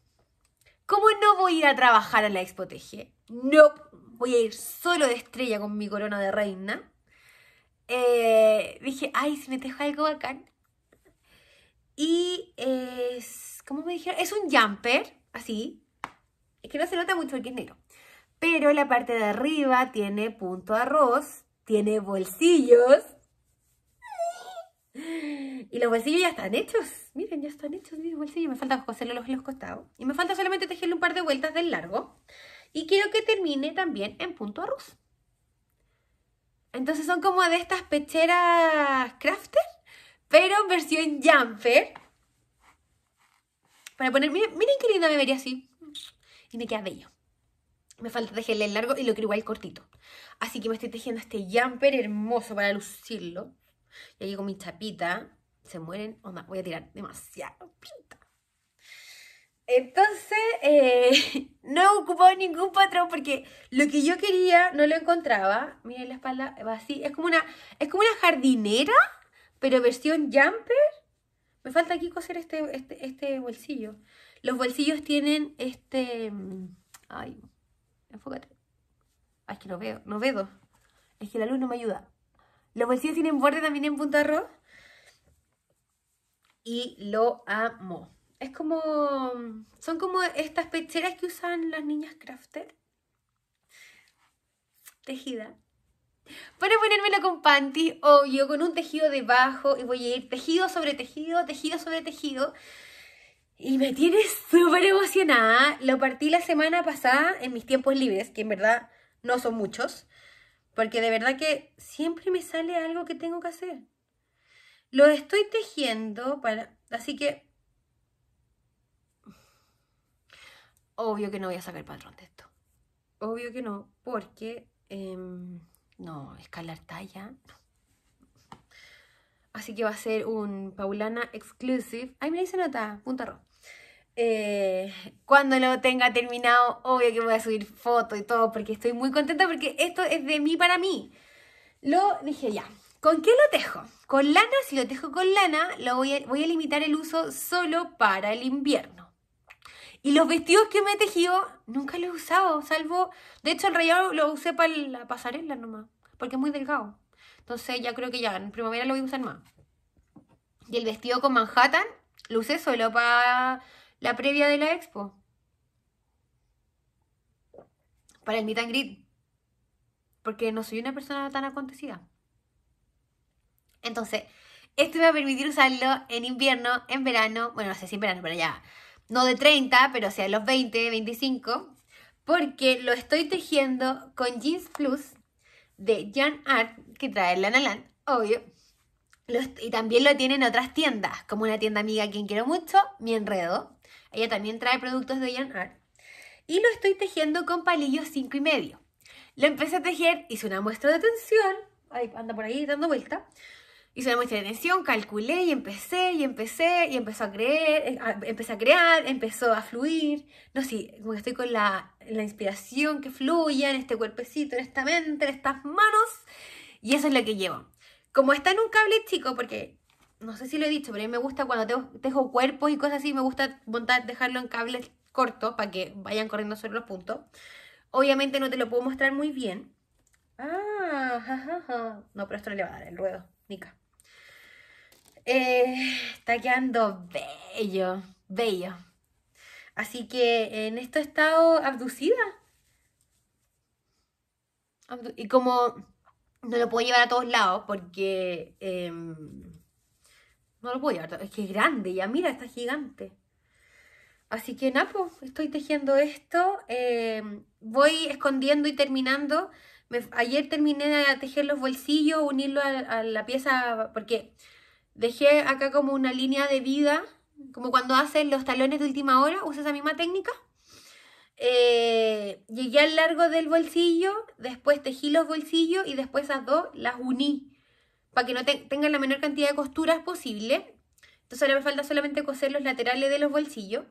[SPEAKER 1] Como no voy a ir a trabajar a la Expoteje? No, voy a ir solo de estrella con mi corona de reina. Eh, dije, ay, si me deja algo bacán. Y es, ¿cómo me dijeron? Es un jumper, así. Es que no se nota mucho el es negro. Pero la parte de arriba tiene punto arroz, tiene bolsillos y los bolsillos ya están hechos. Miren, ya están hechos mis bolsillos. Me falta coserlos en los costados. Y me falta solamente tejerle un par de vueltas del largo. Y quiero que termine también en punto arroz. Entonces son como de estas pecheras crafter, pero versión jumper. Para poner, miren, qué linda me vería así. Y me queda bello. Me falta tejerle el largo y lo quiero igual cortito. Así que me estoy tejiendo este jumper hermoso para lucirlo. Ya con mi chapita. Se mueren. Onda, voy a tirar demasiado pinta. Entonces, eh, (laughs) No he ocupado ningún patrón porque lo que yo quería no lo encontraba. Miren la espalda, va así. Es como una, es como una jardinera, pero versión jumper. Me falta aquí coser este, este, este bolsillo. Los bolsillos tienen este... Mm, ay, enfócate. Ay, ah, es que no veo, no veo. Es que la luz no me ayuda. Los bolsillos tienen borde también en punto arroz. Y lo amo. Es como... Son como estas pecheras que usan las niñas crafter. Tejida. Para ponérmelo con panty, obvio, con un tejido debajo. Y voy a ir tejido sobre tejido, tejido sobre tejido. Y me tiene súper emocionada. Lo partí la semana pasada en mis tiempos libres, que en verdad no son muchos. Porque de verdad que siempre me sale algo que tengo que hacer. Lo estoy tejiendo para... Así que... Obvio que no voy a sacar patrón de esto. Obvio que no, porque... Em, no, escalar talla. Así que va a ser un Paulana Exclusive. Ay, me dice nota, Punta arroz. Eh, cuando lo tenga terminado, obvio que voy a subir fotos y todo, porque estoy muy contenta porque esto es de mí para mí. Lo dije ya. ¿Con qué lo tejo? Con lana, si lo tejo con lana, lo voy a, voy a limitar el uso solo para el invierno. Y los vestidos que me he tejido, nunca los he usado, salvo... De hecho, el rayado lo usé para la pasarela nomás, porque es muy delgado. Entonces ya creo que ya, en primavera lo voy a usar más. Y el vestido con Manhattan, lo usé solo para la previa de la expo. Para el meet and greet. Porque no soy una persona tan acontecida. Entonces, esto me va a permitir usarlo en invierno, en verano, bueno, no sé si en verano, pero ya, no de 30, pero sea, los 20, 25, porque lo estoy tejiendo con Jeans Plus de Jan Art, que trae Lanalan, obvio. y también lo tienen otras tiendas, como una tienda amiga a quien quiero mucho, Mi Enredo. Ella también trae productos de Yarn Art. Y lo estoy tejiendo con palillos 5 y medio. Lo empecé a tejer, hice una muestra de tensión. Ay, anda por ahí dando vuelta. Hice una muestra de tensión, calculé y empecé y empecé y empezó a creer, eh, empecé a crear, empezó a fluir. No sé, como que estoy con la, la inspiración que fluya en este cuerpecito, en esta mente, en estas manos. Y eso es lo que llevo. Como está en un cable chico, porque no sé si lo he dicho, pero a mí me gusta cuando dejo, cuerpos y cosas así, me gusta montar, dejarlo en cables cortos para que vayan corriendo sobre los puntos. Obviamente no te lo puedo mostrar muy bien. Ah, No, pero esto no le va a dar el ruedo, Nica. Eh, está quedando bello, bello. Así que en esto he estado abducida. y como no lo puedo llevar a todos lados porque... Em, no lo puedo llevar. Es que es grande, ya mira, está gigante. Así que Napo, estoy tejiendo esto. Eh, voy escondiendo y terminando. ayer terminé de tejer los bolsillos, unirlo a, la pieza, porque dejé acá como una línea de vida, como cuando hacen los talones de última hora, usas esa misma técnica. Eh, llegué al largo del bolsillo, después tejí los bolsillos y después esas dos las uní para que no tengan la menor cantidad de costuras posible. Entonces ahora me falta solamente coser los laterales de los bolsillos.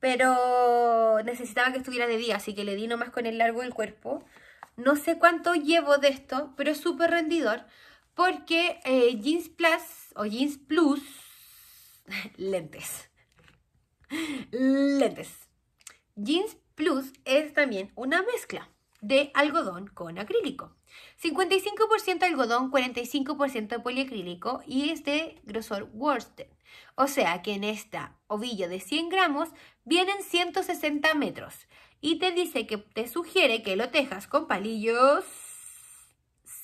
[SPEAKER 1] Pero necesitaba que estuviera de día, así que le di nomás con el largo del cuerpo. No sé cuánto llevo de esto, pero es súper rendidor. Porque eh, Jeans Plus o Jeans Plus, (laughs) lentes. (laughs) Lentes. Jeans Plus es también una mezcla de algodón con acrílico. 55% algodón, 45% poliacrílico y es de grosor worsted. O sea que en esta ovillo de 100 gramos vienen 160 metros. Y te dice que te sugiere que lo tejas con palillos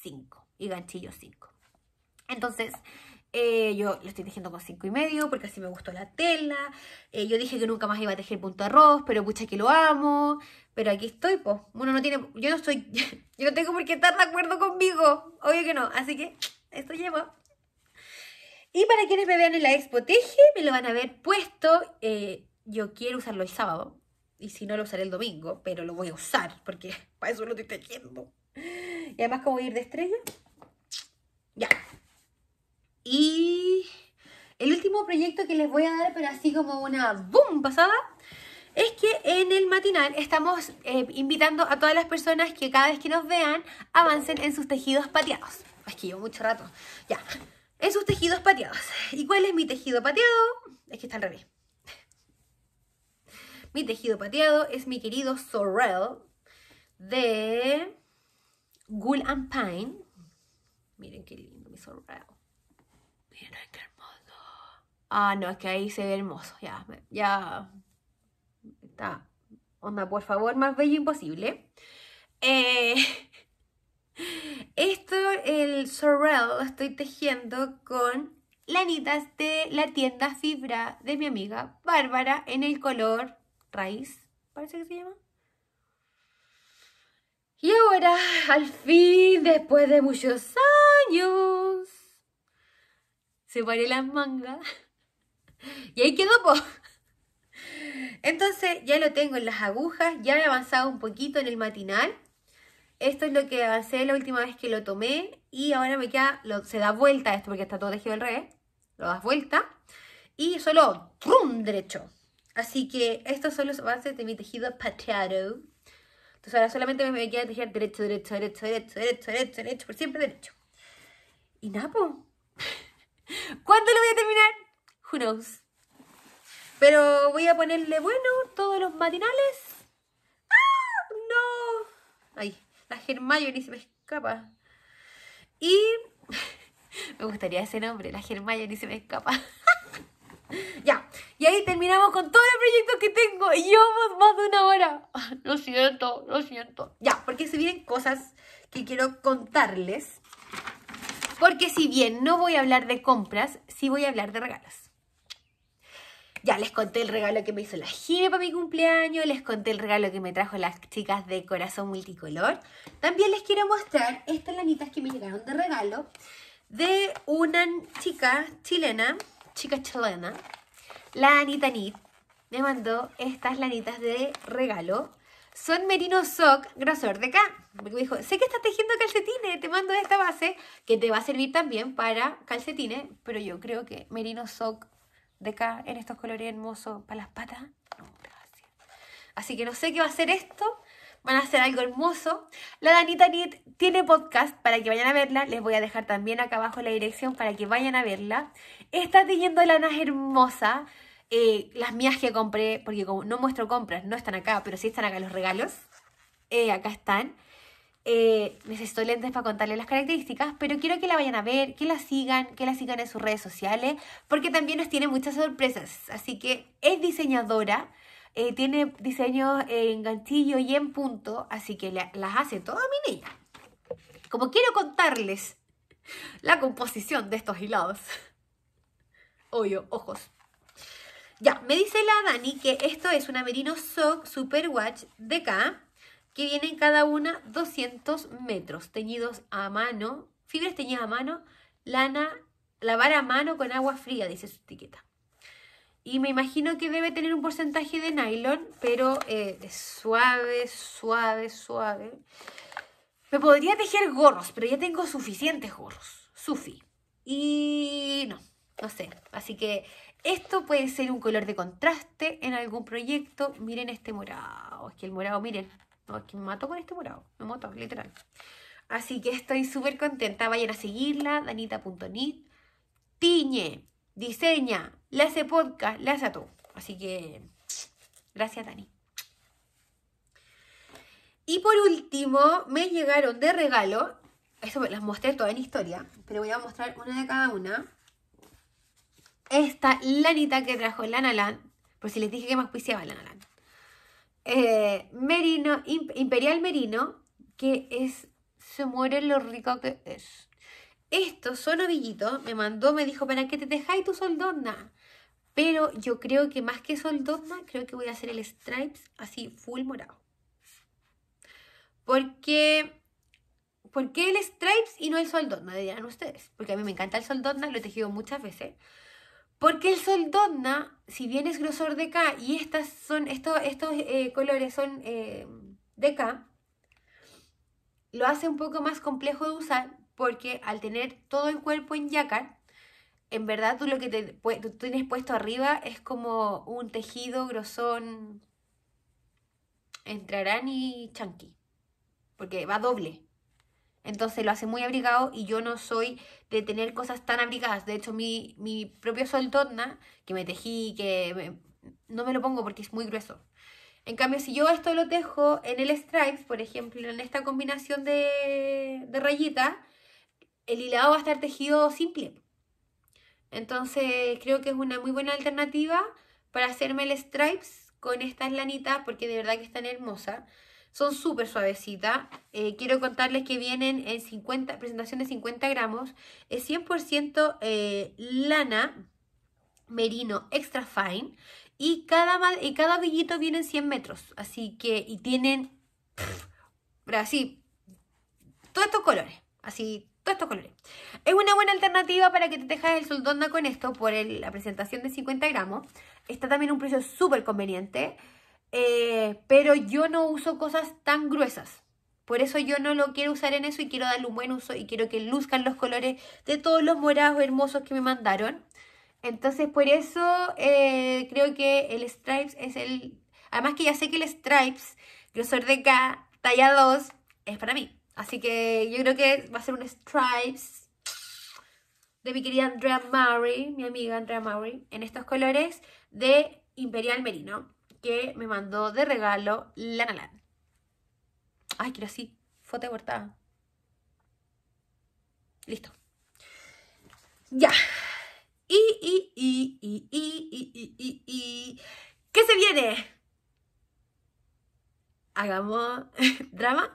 [SPEAKER 1] 5 y ganchillos 5. Entonces, eh, yo lo estoy tejiendo con cinco y medio porque así me gustó la tela. Eh, yo dije que nunca más iba a tejer punto arroz, pero pucha que lo amo. Pero aquí estoy, pues. Uno no tiene. Yo no estoy. (laughs) yo no tengo por qué estar de acuerdo conmigo. Obvio que no. Así que esto llevo Y para quienes me vean en la Expo Teje, me lo van a ver puesto. Eh, yo quiero usarlo el sábado. Y si no, lo usaré el domingo. Pero lo voy a usar porque (laughs) para eso lo estoy tejiendo. Y además, como voy a ir de estrella. Ya, y el último proyecto que les voy a dar, pero así como una boom pasada, es que en el matinal estamos eh, invitando a todas las personas que cada vez que nos vean avancen en sus tejidos pateados. Es que llevo mucho rato. Ya. En sus tejidos pateados. ¿Y cuál es mi tejido pateado? Es que está al revés. Mi tejido pateado es mi querido Sorrel de Ghoul and Pine. Miren qué lindo mi Sorrel. Mira qué hermoso. Ah, no, es que ahí se ve hermoso. Ya, ya. Está. Onda, por favor, más bello imposible. Eh, (laughs) esto, el sorrel, lo estoy tejiendo con lanitas de la tienda Fibra de mi amiga Bárbara en el color raíz, parece que se llama. Y ahora, al fin, después de muchos años, separé las mangas (laughs) y ahí quedó, po. Entonces ya lo tengo en las agujas, ya he avanzado un poquito en el matinal. Esto es lo que avancé la última vez que lo tomé y ahora me queda, se da vuelta esto porque está todo tejido al revés, lo das vuelta y solo ¡trum! derecho. Así que estos son los avances de mi tejido pateado. Entonces ahora solamente me queda tejer derecho, derecho, derecho, derecho, derecho, derecho, derecho, por siempre derecho. Y napo. ¿Cuándo lo voy a terminar? Who knows. Pero voy a ponerle bueno todos los matinales. ¡Ah! ¡No! Ay, la ni se me escapa. Y (laughs) me gustaría ese nombre, la ni se me escapa. (laughs) ya, y ahí terminamos con todos los proyectos que tengo y llevamos más de una hora. Ah, lo siento, lo siento. Ya, porque se vienen cosas que quiero contarles. Porque si bien no voy a hablar de compras, sí voy a hablar de regalos. Ya les conté el regalo que me hizo la gine para mi cumpleaños, les conté el regalo que me trajo las chicas de Corazón Multicolor. También les quiero mostrar estas lanitas que me llegaron de regalo de una chica chilena, chica chilena, la Anita Nid. Me mandó estas lanitas de regalo son merino sock grosor de acá. Porque me dijo, sé que estás tejiendo calcetines, te mando esta base que te va a servir también para calcetines, pero yo creo que merino sock de acá en estos colores hermosos para las patas, Así que no sé qué va a ser esto, van a hacer algo hermoso. La Danita Knit tiene podcast para que vayan a verla. Les voy a dejar también acá abajo la dirección para que vayan a verla. Está tejiendo lanas hermosas. Eh, las mías que compré, porque como no muestro compras, no están acá, pero sí están acá los regalos. Eh, acá están. Eh, necesito lentes para contarles las características, pero quiero que la vayan a ver, que la sigan, que la sigan en sus redes sociales, porque también nos tiene muchas sorpresas. Así que es diseñadora, eh, tiene diseños en ganchillo y en punto, así que las hace toda mi niña. Como quiero contarles la composición de estos hilados, Ojo, ojos, ya, me dice la Dani que esto es un Merino Sock Super Watch de K, que viene cada una 200 metros, teñidos a mano, fibras teñidas a mano, lana, lavar a mano con agua fría, dice su etiqueta. Y me imagino que debe tener un porcentaje de nylon, pero eh, suave, suave, suave. Me podría tejer gorros, pero ya tengo suficientes gorros. Sufi. Y no, no sé. Así que esto puede ser un color de contraste en algún proyecto. Miren este morado. Es que el morado, miren. No, es que me mató con este morado. Me mato, literal. Así que estoy súper contenta. Vayan a seguirla, danita.nit. Tiñe, diseña, la hace podcast, la hace a tú. Así que, gracias, Dani. Y por último, me llegaron de regalo, eso las mostré todas en historia, pero voy a mostrar una de cada una esta lanita que trajo Lanalan, por si les dije que me auspiciaba el Eh, merino, Imperial Merino, que es, se muere lo rico que es. Esto, son ovillitos, me mandó, me dijo, ¿para qué te dejáis tu soldona? Pero yo creo que más que soldona, creo que voy a hacer el stripes así, full morado. Porque ¿Por qué el stripes y no el soldona, Dirán ustedes. Porque a mí me encanta el soldona, lo he tejido muchas veces. Porque el sol donna, si bien es grosor de K y estas son, estos eh, colores son eh, de K, lo hace un poco más complejo de usar porque al tener todo el cuerpo en yacar, en verdad tú lo que te, tienes puesto arriba es como un tejido grosón entre arán y chanqui, porque va doble. Entonces lo hace muy abrigado y yo no soy de tener cosas tan abrigadas. De hecho, mi, mi propio soltotna, que me tejí, que no me lo pongo porque es muy grueso. En cambio, si yo esto lo tejo en el stripes, por ejemplo, en esta combinación de, de rayitas, el hilado va a estar tejido simple. Entonces creo que es una muy buena alternativa para hacerme el stripes con estas lanitas porque de verdad que tan hermosa. Son súper suavecitas. Eh, quiero contarles que vienen en 50, presentación de 50 gramos. Es 100% eh, lana merino extra fine. Y cada, y viene en 100 metros. Así que, y tienen así, todos estos colores. Así, todos estos colores. Es una buena alternativa para que te dejes el soldonda con esto por la presentación de 50 gramos. Está también un precio súper conveniente. Eh, pero yo no uso cosas tan gruesas. Por eso yo no lo quiero usar en eso y quiero darle un buen uso y quiero que luzcan los colores de todos los morados hermosos que me mandaron. Entonces por eso eh, creo que el Stripes es el... Además que ya sé que el Stripes, grosor de K, talla 2, es para mí. Así que yo creo que va a ser un Stripes de mi querida Andrea Murray, mi amiga Andrea Murray, en estos colores de Imperial Merino que me mandó de regalo Lana Ay, quiero así, foto cortada. Listo. Ya. Y, y, y, y, y, y, y, y, ¿Qué se viene? Hagamos (laughs) drama.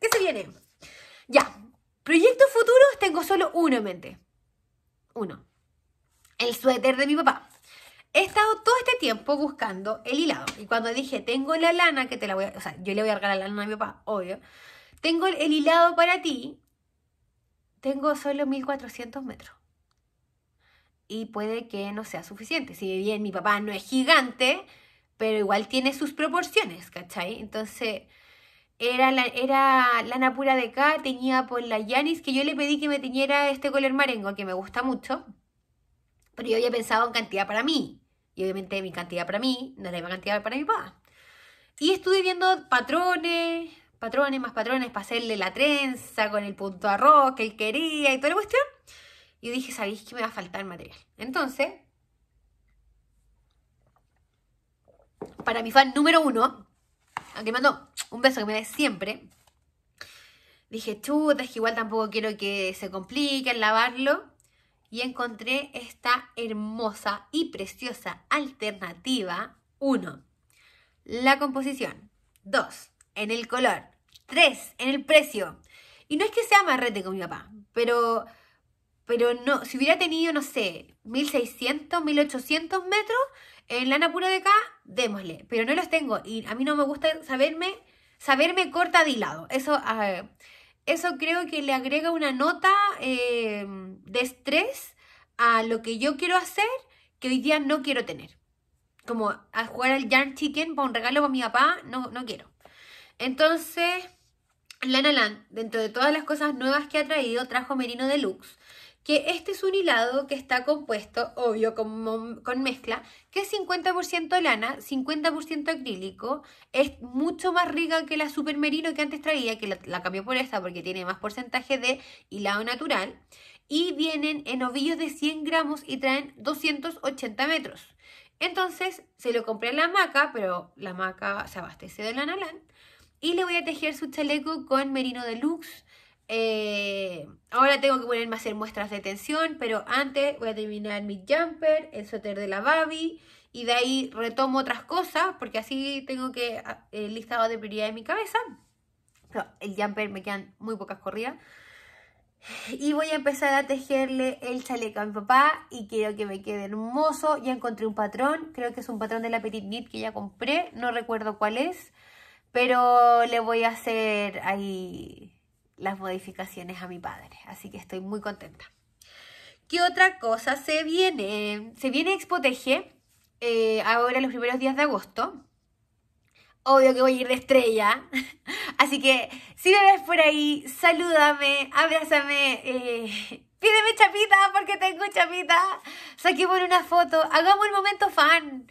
[SPEAKER 1] ¿Qué se viene? Ya. Proyectos futuros tengo solo uno en mente. Uno. El suéter de mi papá he estado todo este tiempo buscando el hilado. Y cuando dije, tengo la lana que te la voy a... O sea, yo le voy a regalar la lana a mi papá, obvio. Tengo el hilado para ti. Tengo solo 1400 metros. Y puede que no sea suficiente. Si bien mi papá no es gigante, pero igual tiene sus proporciones, ¿cachai? Entonces, era, la, era lana pura de acá, tenía por la Yanis, que yo le pedí que me teñiera este color marengo, que me gusta mucho. Pero yo había pensado en cantidad para mí, y obviamente mi cantidad para mí no es la misma cantidad para mi papá. Y estuve viendo patrones, patrones más patrones para hacerle la trenza con el punto arroz que él quería y toda la cuestión. Y dije, ¿sabéis que me va a faltar material? Entonces, para mi fan número uno, aunque mandó un beso que me dé siempre, dije, chuta, es que igual tampoco quiero que se complique el lavarlo y encontré esta hermosa y preciosa alternativa Uno, La composición. Dos, En el color. Tres, En el precio. Y no es que sea marrete con mi papá, pero, pero no, si hubiera tenido, no sé, 1600, 1800 metros en lana pura de acá, démosle. Pero no los tengo y a mí no me gusta saberme, saberme corta de hilado. Eso... Ah, eso creo que le agrega una nota em, de estrés a lo que yo quiero hacer que hoy día no quiero tener. Como a jugar al Yarn Chicken para un regalo para mi papá, no, no quiero. Entonces, Lana Land, dentro de todas las cosas nuevas que ha traído, trajo Merino Deluxe, que este es un hilado que está compuesto, obvio, con, mezcla, que es 50% lana, 50% acrílico, es mucho más rica que la Super Merino que antes traía, que la, cambió por esta porque tiene más porcentaje de hilado natural, y vienen en ovillos de 100 gramos y traen 280 metros. Entonces se lo compré a la maca, pero la maca se abastece de lana lana, y le voy a tejer su chaleco con merino deluxe eh, ahora tengo que ponerme a hacer muestras de tensión, pero antes voy a terminar mi jumper, el suéter de la Babi, y de ahí retomo otras cosas, porque así tengo que ah, el listado de prioridad en mi cabeza. Pero el jumper me quedan muy pocas corridas. Y voy a empezar a tejerle el chaleco a mi papá y quiero que me quede hermoso. Ya encontré un patrón, creo que es un patrón de la Petit Knit que ya compré, no recuerdo cuál es, pero le voy a hacer ahí las modificaciones a mi padre. Así que estoy muy contenta. ¿Qué otra cosa se viene? Se viene Expoteje eh, ahora los primeros días de agosto. Obvio que voy a ir de estrella. (laughs) Así que si me ves por ahí, salúdame, abrázame, eh, pídeme chapita porque tengo chapita. Saquemos una foto, hagamos el momento fan.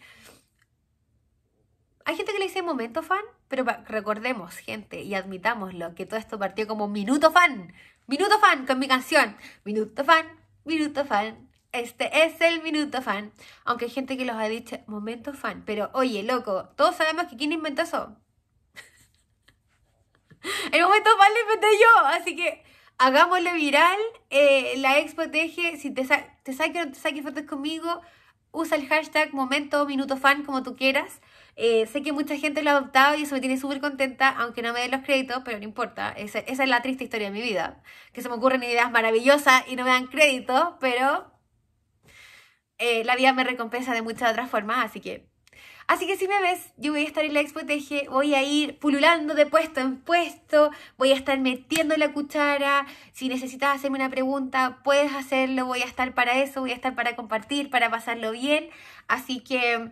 [SPEAKER 1] ¿Hay gente que le dice momento fan? Pero recordemos, gente, y admitámoslo, que todo esto partió como Minuto Fan. Minuto Fan con mi canción. Minuto Fan, Minuto Fan. Este es el Minuto Fan. Aunque hay gente que los ha dicho Momento Fan. Pero oye, loco, todos sabemos que quién inventó eso. (laughs) el Momento Fan lo inventé yo. Así que hagámosle viral. Eh, la expo teje, Si te, sa te fotos conmigo, usa el hashtag Momento Minuto Fan como tú quieras. Eh, sé que mucha gente lo ha adoptado y eso me tiene súper contenta, aunque no me den los créditos, pero no importa. Esa, es la triste historia de mi vida. Que se me ocurren ideas maravillosas y no me dan crédito, pero eh, la vida me recompensa de muchas otras formas, así que Así que si me ves, yo voy a estar en la Expo Teje, voy a ir pululando de puesto en puesto, voy a estar metiendo la cuchara, si necesitas hacerme una pregunta, puedes hacerlo, voy a estar para eso, voy a estar para compartir, para pasarlo bien. Así que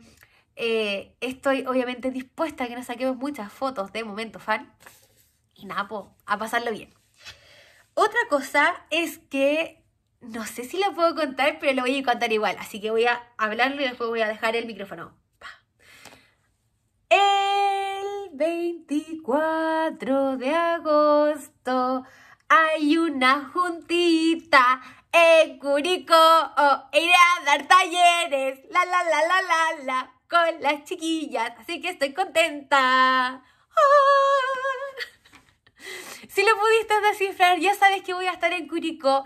[SPEAKER 1] eh, estoy obviamente dispuesta a que nos saquemos muchas fotos de momento fan. Y nada, a pasarlo bien. Otra cosa es que no sé si lo puedo contar, pero lo voy a contar igual. Así que voy a hablarlo y después voy a dejar el micrófono. El 24 de agosto hay una juntita en Curicó. Oh, iré a dar talleres. La, la, la, la, la, la con las chiquillas, así que estoy contenta. ¡Ah! Si lo pudiste descifrar, ya sabes que voy a estar en Curicó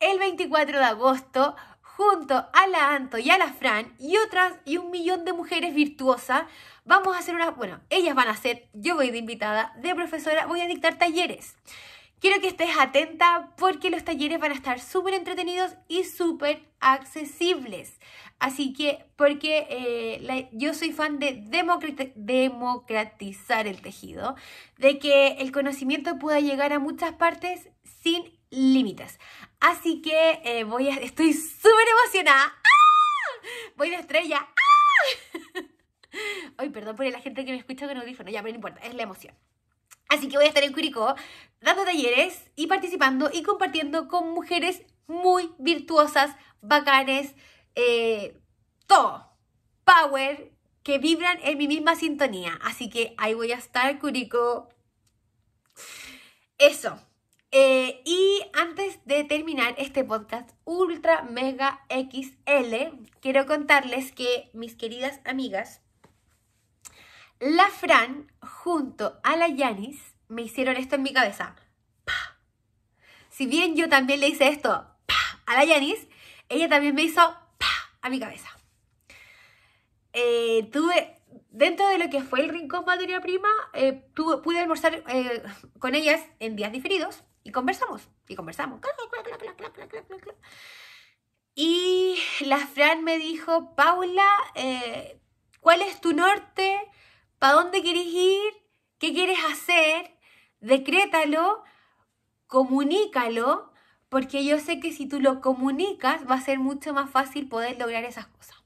[SPEAKER 1] el 24 de agosto junto a la Anto y a la Fran y otras y un millón de mujeres virtuosas. Vamos a hacer una, bueno, ellas van a ser... yo voy de invitada, de profesora, voy a dictar talleres. Quiero que estés atenta porque los talleres van a estar súper entretenidos y súper accesibles. Así que, porque eh, yo soy fan de democratizar el tejido, de que el conocimiento pueda llegar a muchas partes sin límites. Así que eh, voy a, estoy súper emocionada. ¡Ah! Voy de estrella. ¡Ah! (laughs) Ay, perdón por la gente que me escucha con audífono, ya, pero no importa, es la emoción. Así que voy a estar en Curicó dando talleres y participando y compartiendo con mujeres muy virtuosas, bacanes, eh, todo, power, que vibran en mi misma sintonía. Así que ahí voy a estar, Curico. Eso. Eh, y antes de terminar este podcast ultra mega XL, quiero contarles que mis queridas amigas, la Fran junto a la Yanis me hicieron esto en mi cabeza. Si bien yo también le hice esto a la Yanis, ella también me hizo mi cabeza. Eh, tuve, dentro de lo que fue el rincón materia prima, eh, pude almorzar eh, con ellas en días diferidos y conversamos, y conversamos. Y la Fran me dijo, Paula, ¿cuál es tu norte? ¿Para dónde quieres ir? ¿Qué quieres hacer? Decrétalo, comunícalo porque yo sé que si tú lo comunicas va a ser mucho más fácil poder lograr esas cosas.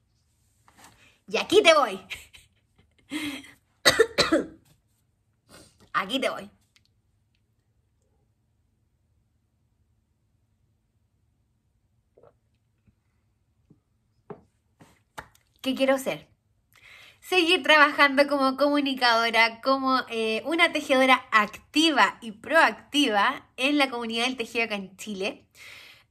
[SPEAKER 1] Y aquí te voy. (coughs) aquí te voy. ¿Qué quiero hacer? seguir trabajando como comunicadora, como eh, una tejedora activa y proactiva en la comunidad del tejido acá en Chile.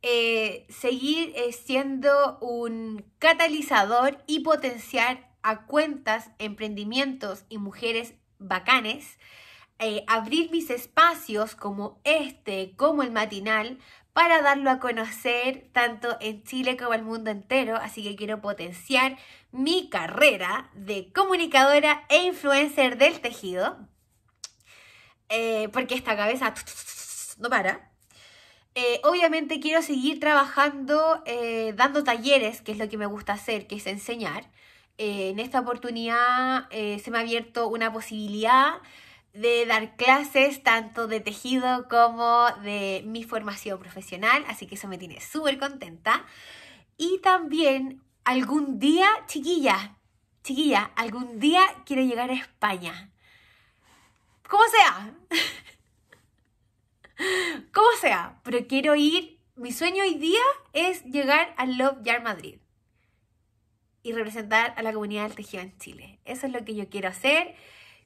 [SPEAKER 1] Eh, seguir eh, siendo un catalizador y potenciar a cuentas, emprendimientos y mujeres bacanes. abrir mis espacios como este, como el matinal, para darlo a conocer tanto en Chile como al mundo entero, así que quiero potenciar mi carrera de comunicadora e influencer del tejido, eh, porque esta cabeza no para. Eh, obviamente quiero seguir trabajando, eh, dando talleres, que es lo que me gusta hacer, que es enseñar. en esta oportunidad se me ha abierto una posibilidad de dar clases tanto de tejido como de mi formación profesional, así que eso me tiene súper contenta. Y también algún día, chiquilla, chiquilla, algún día quiero llegar a España. Como sea. (laughs) Como sea, pero quiero ir. Mi sueño hoy día es llegar al Love Yard Madrid y representar a la comunidad del tejido en Chile. Eso es lo que yo quiero hacer.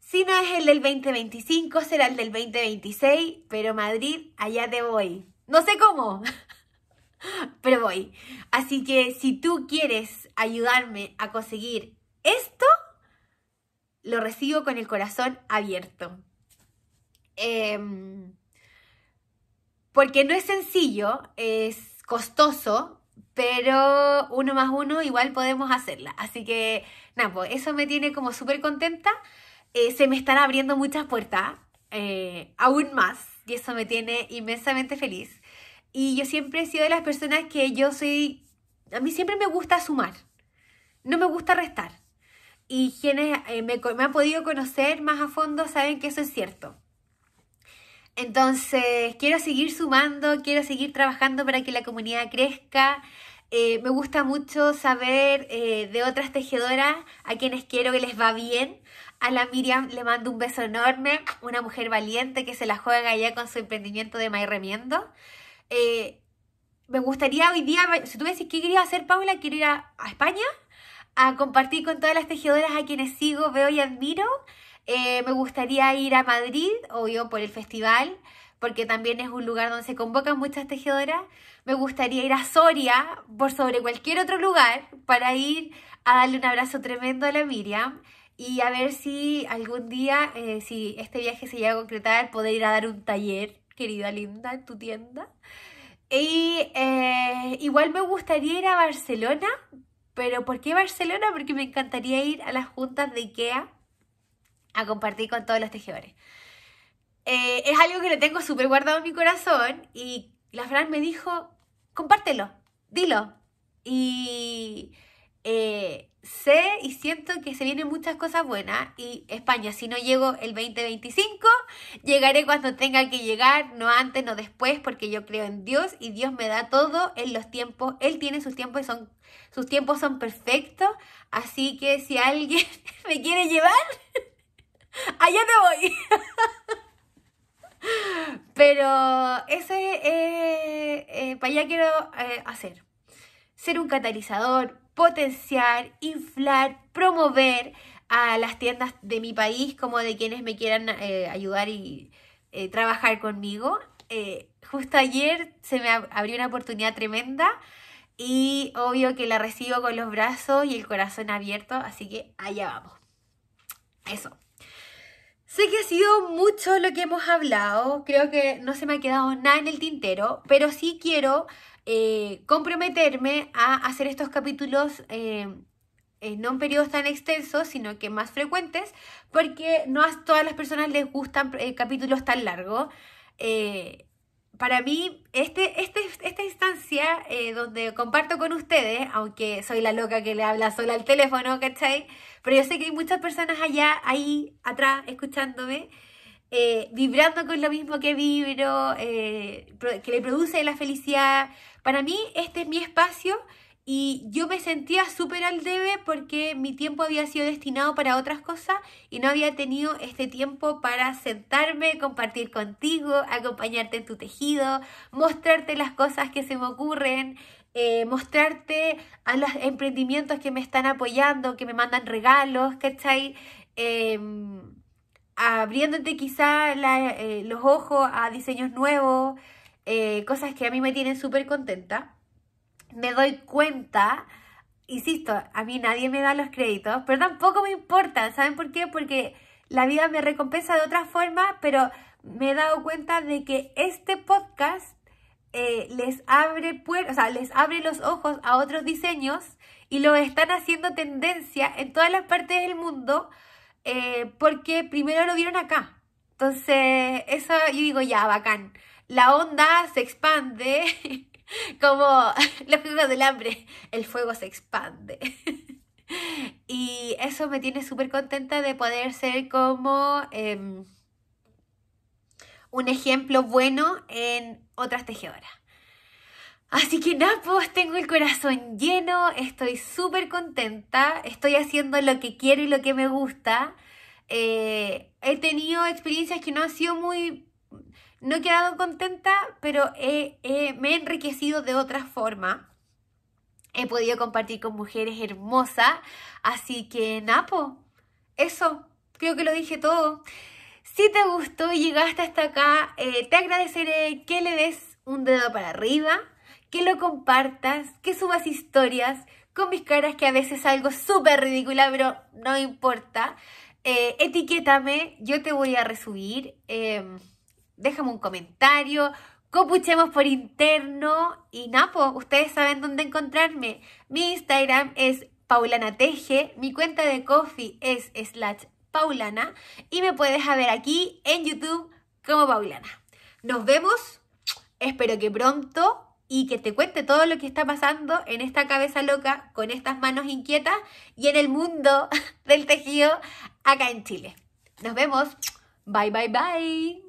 [SPEAKER 1] Si no es el del 2025, será el del 2026, pero Madrid, allá te voy. No sé cómo, (laughs) pero voy. Así que si tú quieres ayudarme a conseguir esto, lo recibo con el corazón abierto. Em, porque no es sencillo, es costoso, pero uno más uno igual podemos hacerla. Así que, nada, pues eso me tiene como súper contenta. Eh, se me están abriendo muchas puertas, eh, aún más, y eso me tiene inmensamente feliz. Y yo siempre he sido de las personas que yo soy, a mí siempre me gusta sumar, no me gusta restar. Y quienes eh, me, me han podido conocer más a fondo saben que eso es cierto. Entonces, quiero seguir sumando, quiero seguir trabajando para que la comunidad crezca. me gusta mucho saber de otras tejedoras a quienes quiero que les va bien, a la Miriam le mando un beso enorme, una mujer valiente que se la juega allá con su emprendimiento de Mayremiendo. Eh, me gustaría hoy día, si tú me qué quería hacer, Paula, quiero ir a, España a compartir con todas las tejedoras a quienes sigo, veo y admiro. Eh, me gustaría ir a Madrid, obvio, por el festival, porque también es un lugar donde se convocan muchas tejedoras. Me gustaría ir a Soria, por sobre cualquier otro lugar, para ir a darle un abrazo tremendo a la Miriam y a ver si algún día, eh, si este viaje se llega a concretar, poder ir a dar un taller, querida linda, en tu tienda. Y eh, igual me gustaría ir a Barcelona, pero ¿por qué Barcelona? Porque me encantaría ir a las juntas de IKEA a compartir con todos los tejedores. Eh, es algo que lo tengo súper guardado en mi corazón y la Fran me dijo, compártelo, dilo. Y sé y siento que se vienen muchas cosas buenas y España, si no llego el 2025, llegaré cuando tenga que llegar, no antes, no después, porque yo creo en Dios y Dios me da todo en los tiempos, Él tiene sus tiempos y son, sus tiempos son perfectos, así que si alguien (laughs) me quiere llevar, (laughs) allá te voy. (laughs) Pero ese, eh, eh para allá quiero eh, hacer. Ser un catalizador, potenciar, inflar, promover a las tiendas de mi país como de quienes me quieran eh, ayudar y eh, trabajar conmigo. Eh, justo ayer se me abrió una oportunidad tremenda y obvio que la recibo con los brazos y el corazón abierto, así que allá vamos. Eso. Sé que ha sido mucho lo que hemos hablado, creo que no se me ha quedado nada en el tintero, pero sí quiero eh, comprometerme a hacer estos capítulos no eh, en periodos tan extensos, sino que más frecuentes, porque no a todas las personas les gustan eh, capítulos tan largos. para mí, este, este esta instancia donde comparto con ustedes, aunque soy la loca que le habla sola al teléfono, ¿cachai? Pero yo sé que hay muchas personas allá, ahí, atrás, escuchándome. vibrando con lo mismo que vibro, que le produce la felicidad, para mí este es mi espacio y yo me sentía súper al debe porque mi tiempo había sido destinado para otras cosas y no había tenido este tiempo para sentarme, compartir contigo, acompañarte en tu tejido, mostrarte las cosas que se me ocurren, eh, mostrarte a los emprendimientos que me están apoyando, que me mandan regalos, ¿cachai? Eh, abriéndote quizá eh, los ojos a diseños nuevos, eh, cosas que a mí me tienen súper contenta. Me doy cuenta, insisto, a mí nadie me da los créditos, pero tampoco me importa ¿Saben por qué? Porque la vida me recompensa de otra forma, pero me he dado cuenta de que este podcast eh, les, abre o sea, les abre los ojos a otros diseños y lo están haciendo tendencia en todas las partes del mundo eh, porque primero lo vieron acá. Entonces, eso yo digo ya, bacán la onda se expande (laughs) como la (laughs) figura del hambre, el fuego se expande. (laughs) Y eso me tiene súper contenta de poder ser como em, un ejemplo bueno en otras tejedoras. Así que nada, pues tengo el corazón lleno, estoy súper contenta, estoy haciendo lo que quiero y lo que me gusta. Eh, he tenido experiencias que no han sido muy no he quedado contenta, pero me he enriquecido de otra forma. He podido compartir con mujeres hermosas, así que Napo, eso, creo que lo dije todo. Si te gustó y llegaste hasta acá, eh, te agradeceré que le des un dedo para arriba, que lo compartas, que subas historias con mis caras que a veces algo súper ridícula, pero no importa. Eh, etiquétame, yo te voy a resubir. Em, déjame un comentario, copuchemos por interno y Napo, ustedes saben dónde encontrarme. Mi Instagram es Paulana Teje, mi cuenta de coffee es slash Paulana y me puedes ver aquí en YouTube como Paulana. Nos vemos, espero que pronto y que te cuente todo lo que está pasando en esta cabeza loca, con estas manos inquietas y en el mundo (laughs) del tejido acá en Chile. Nos vemos. Bye, bye, bye.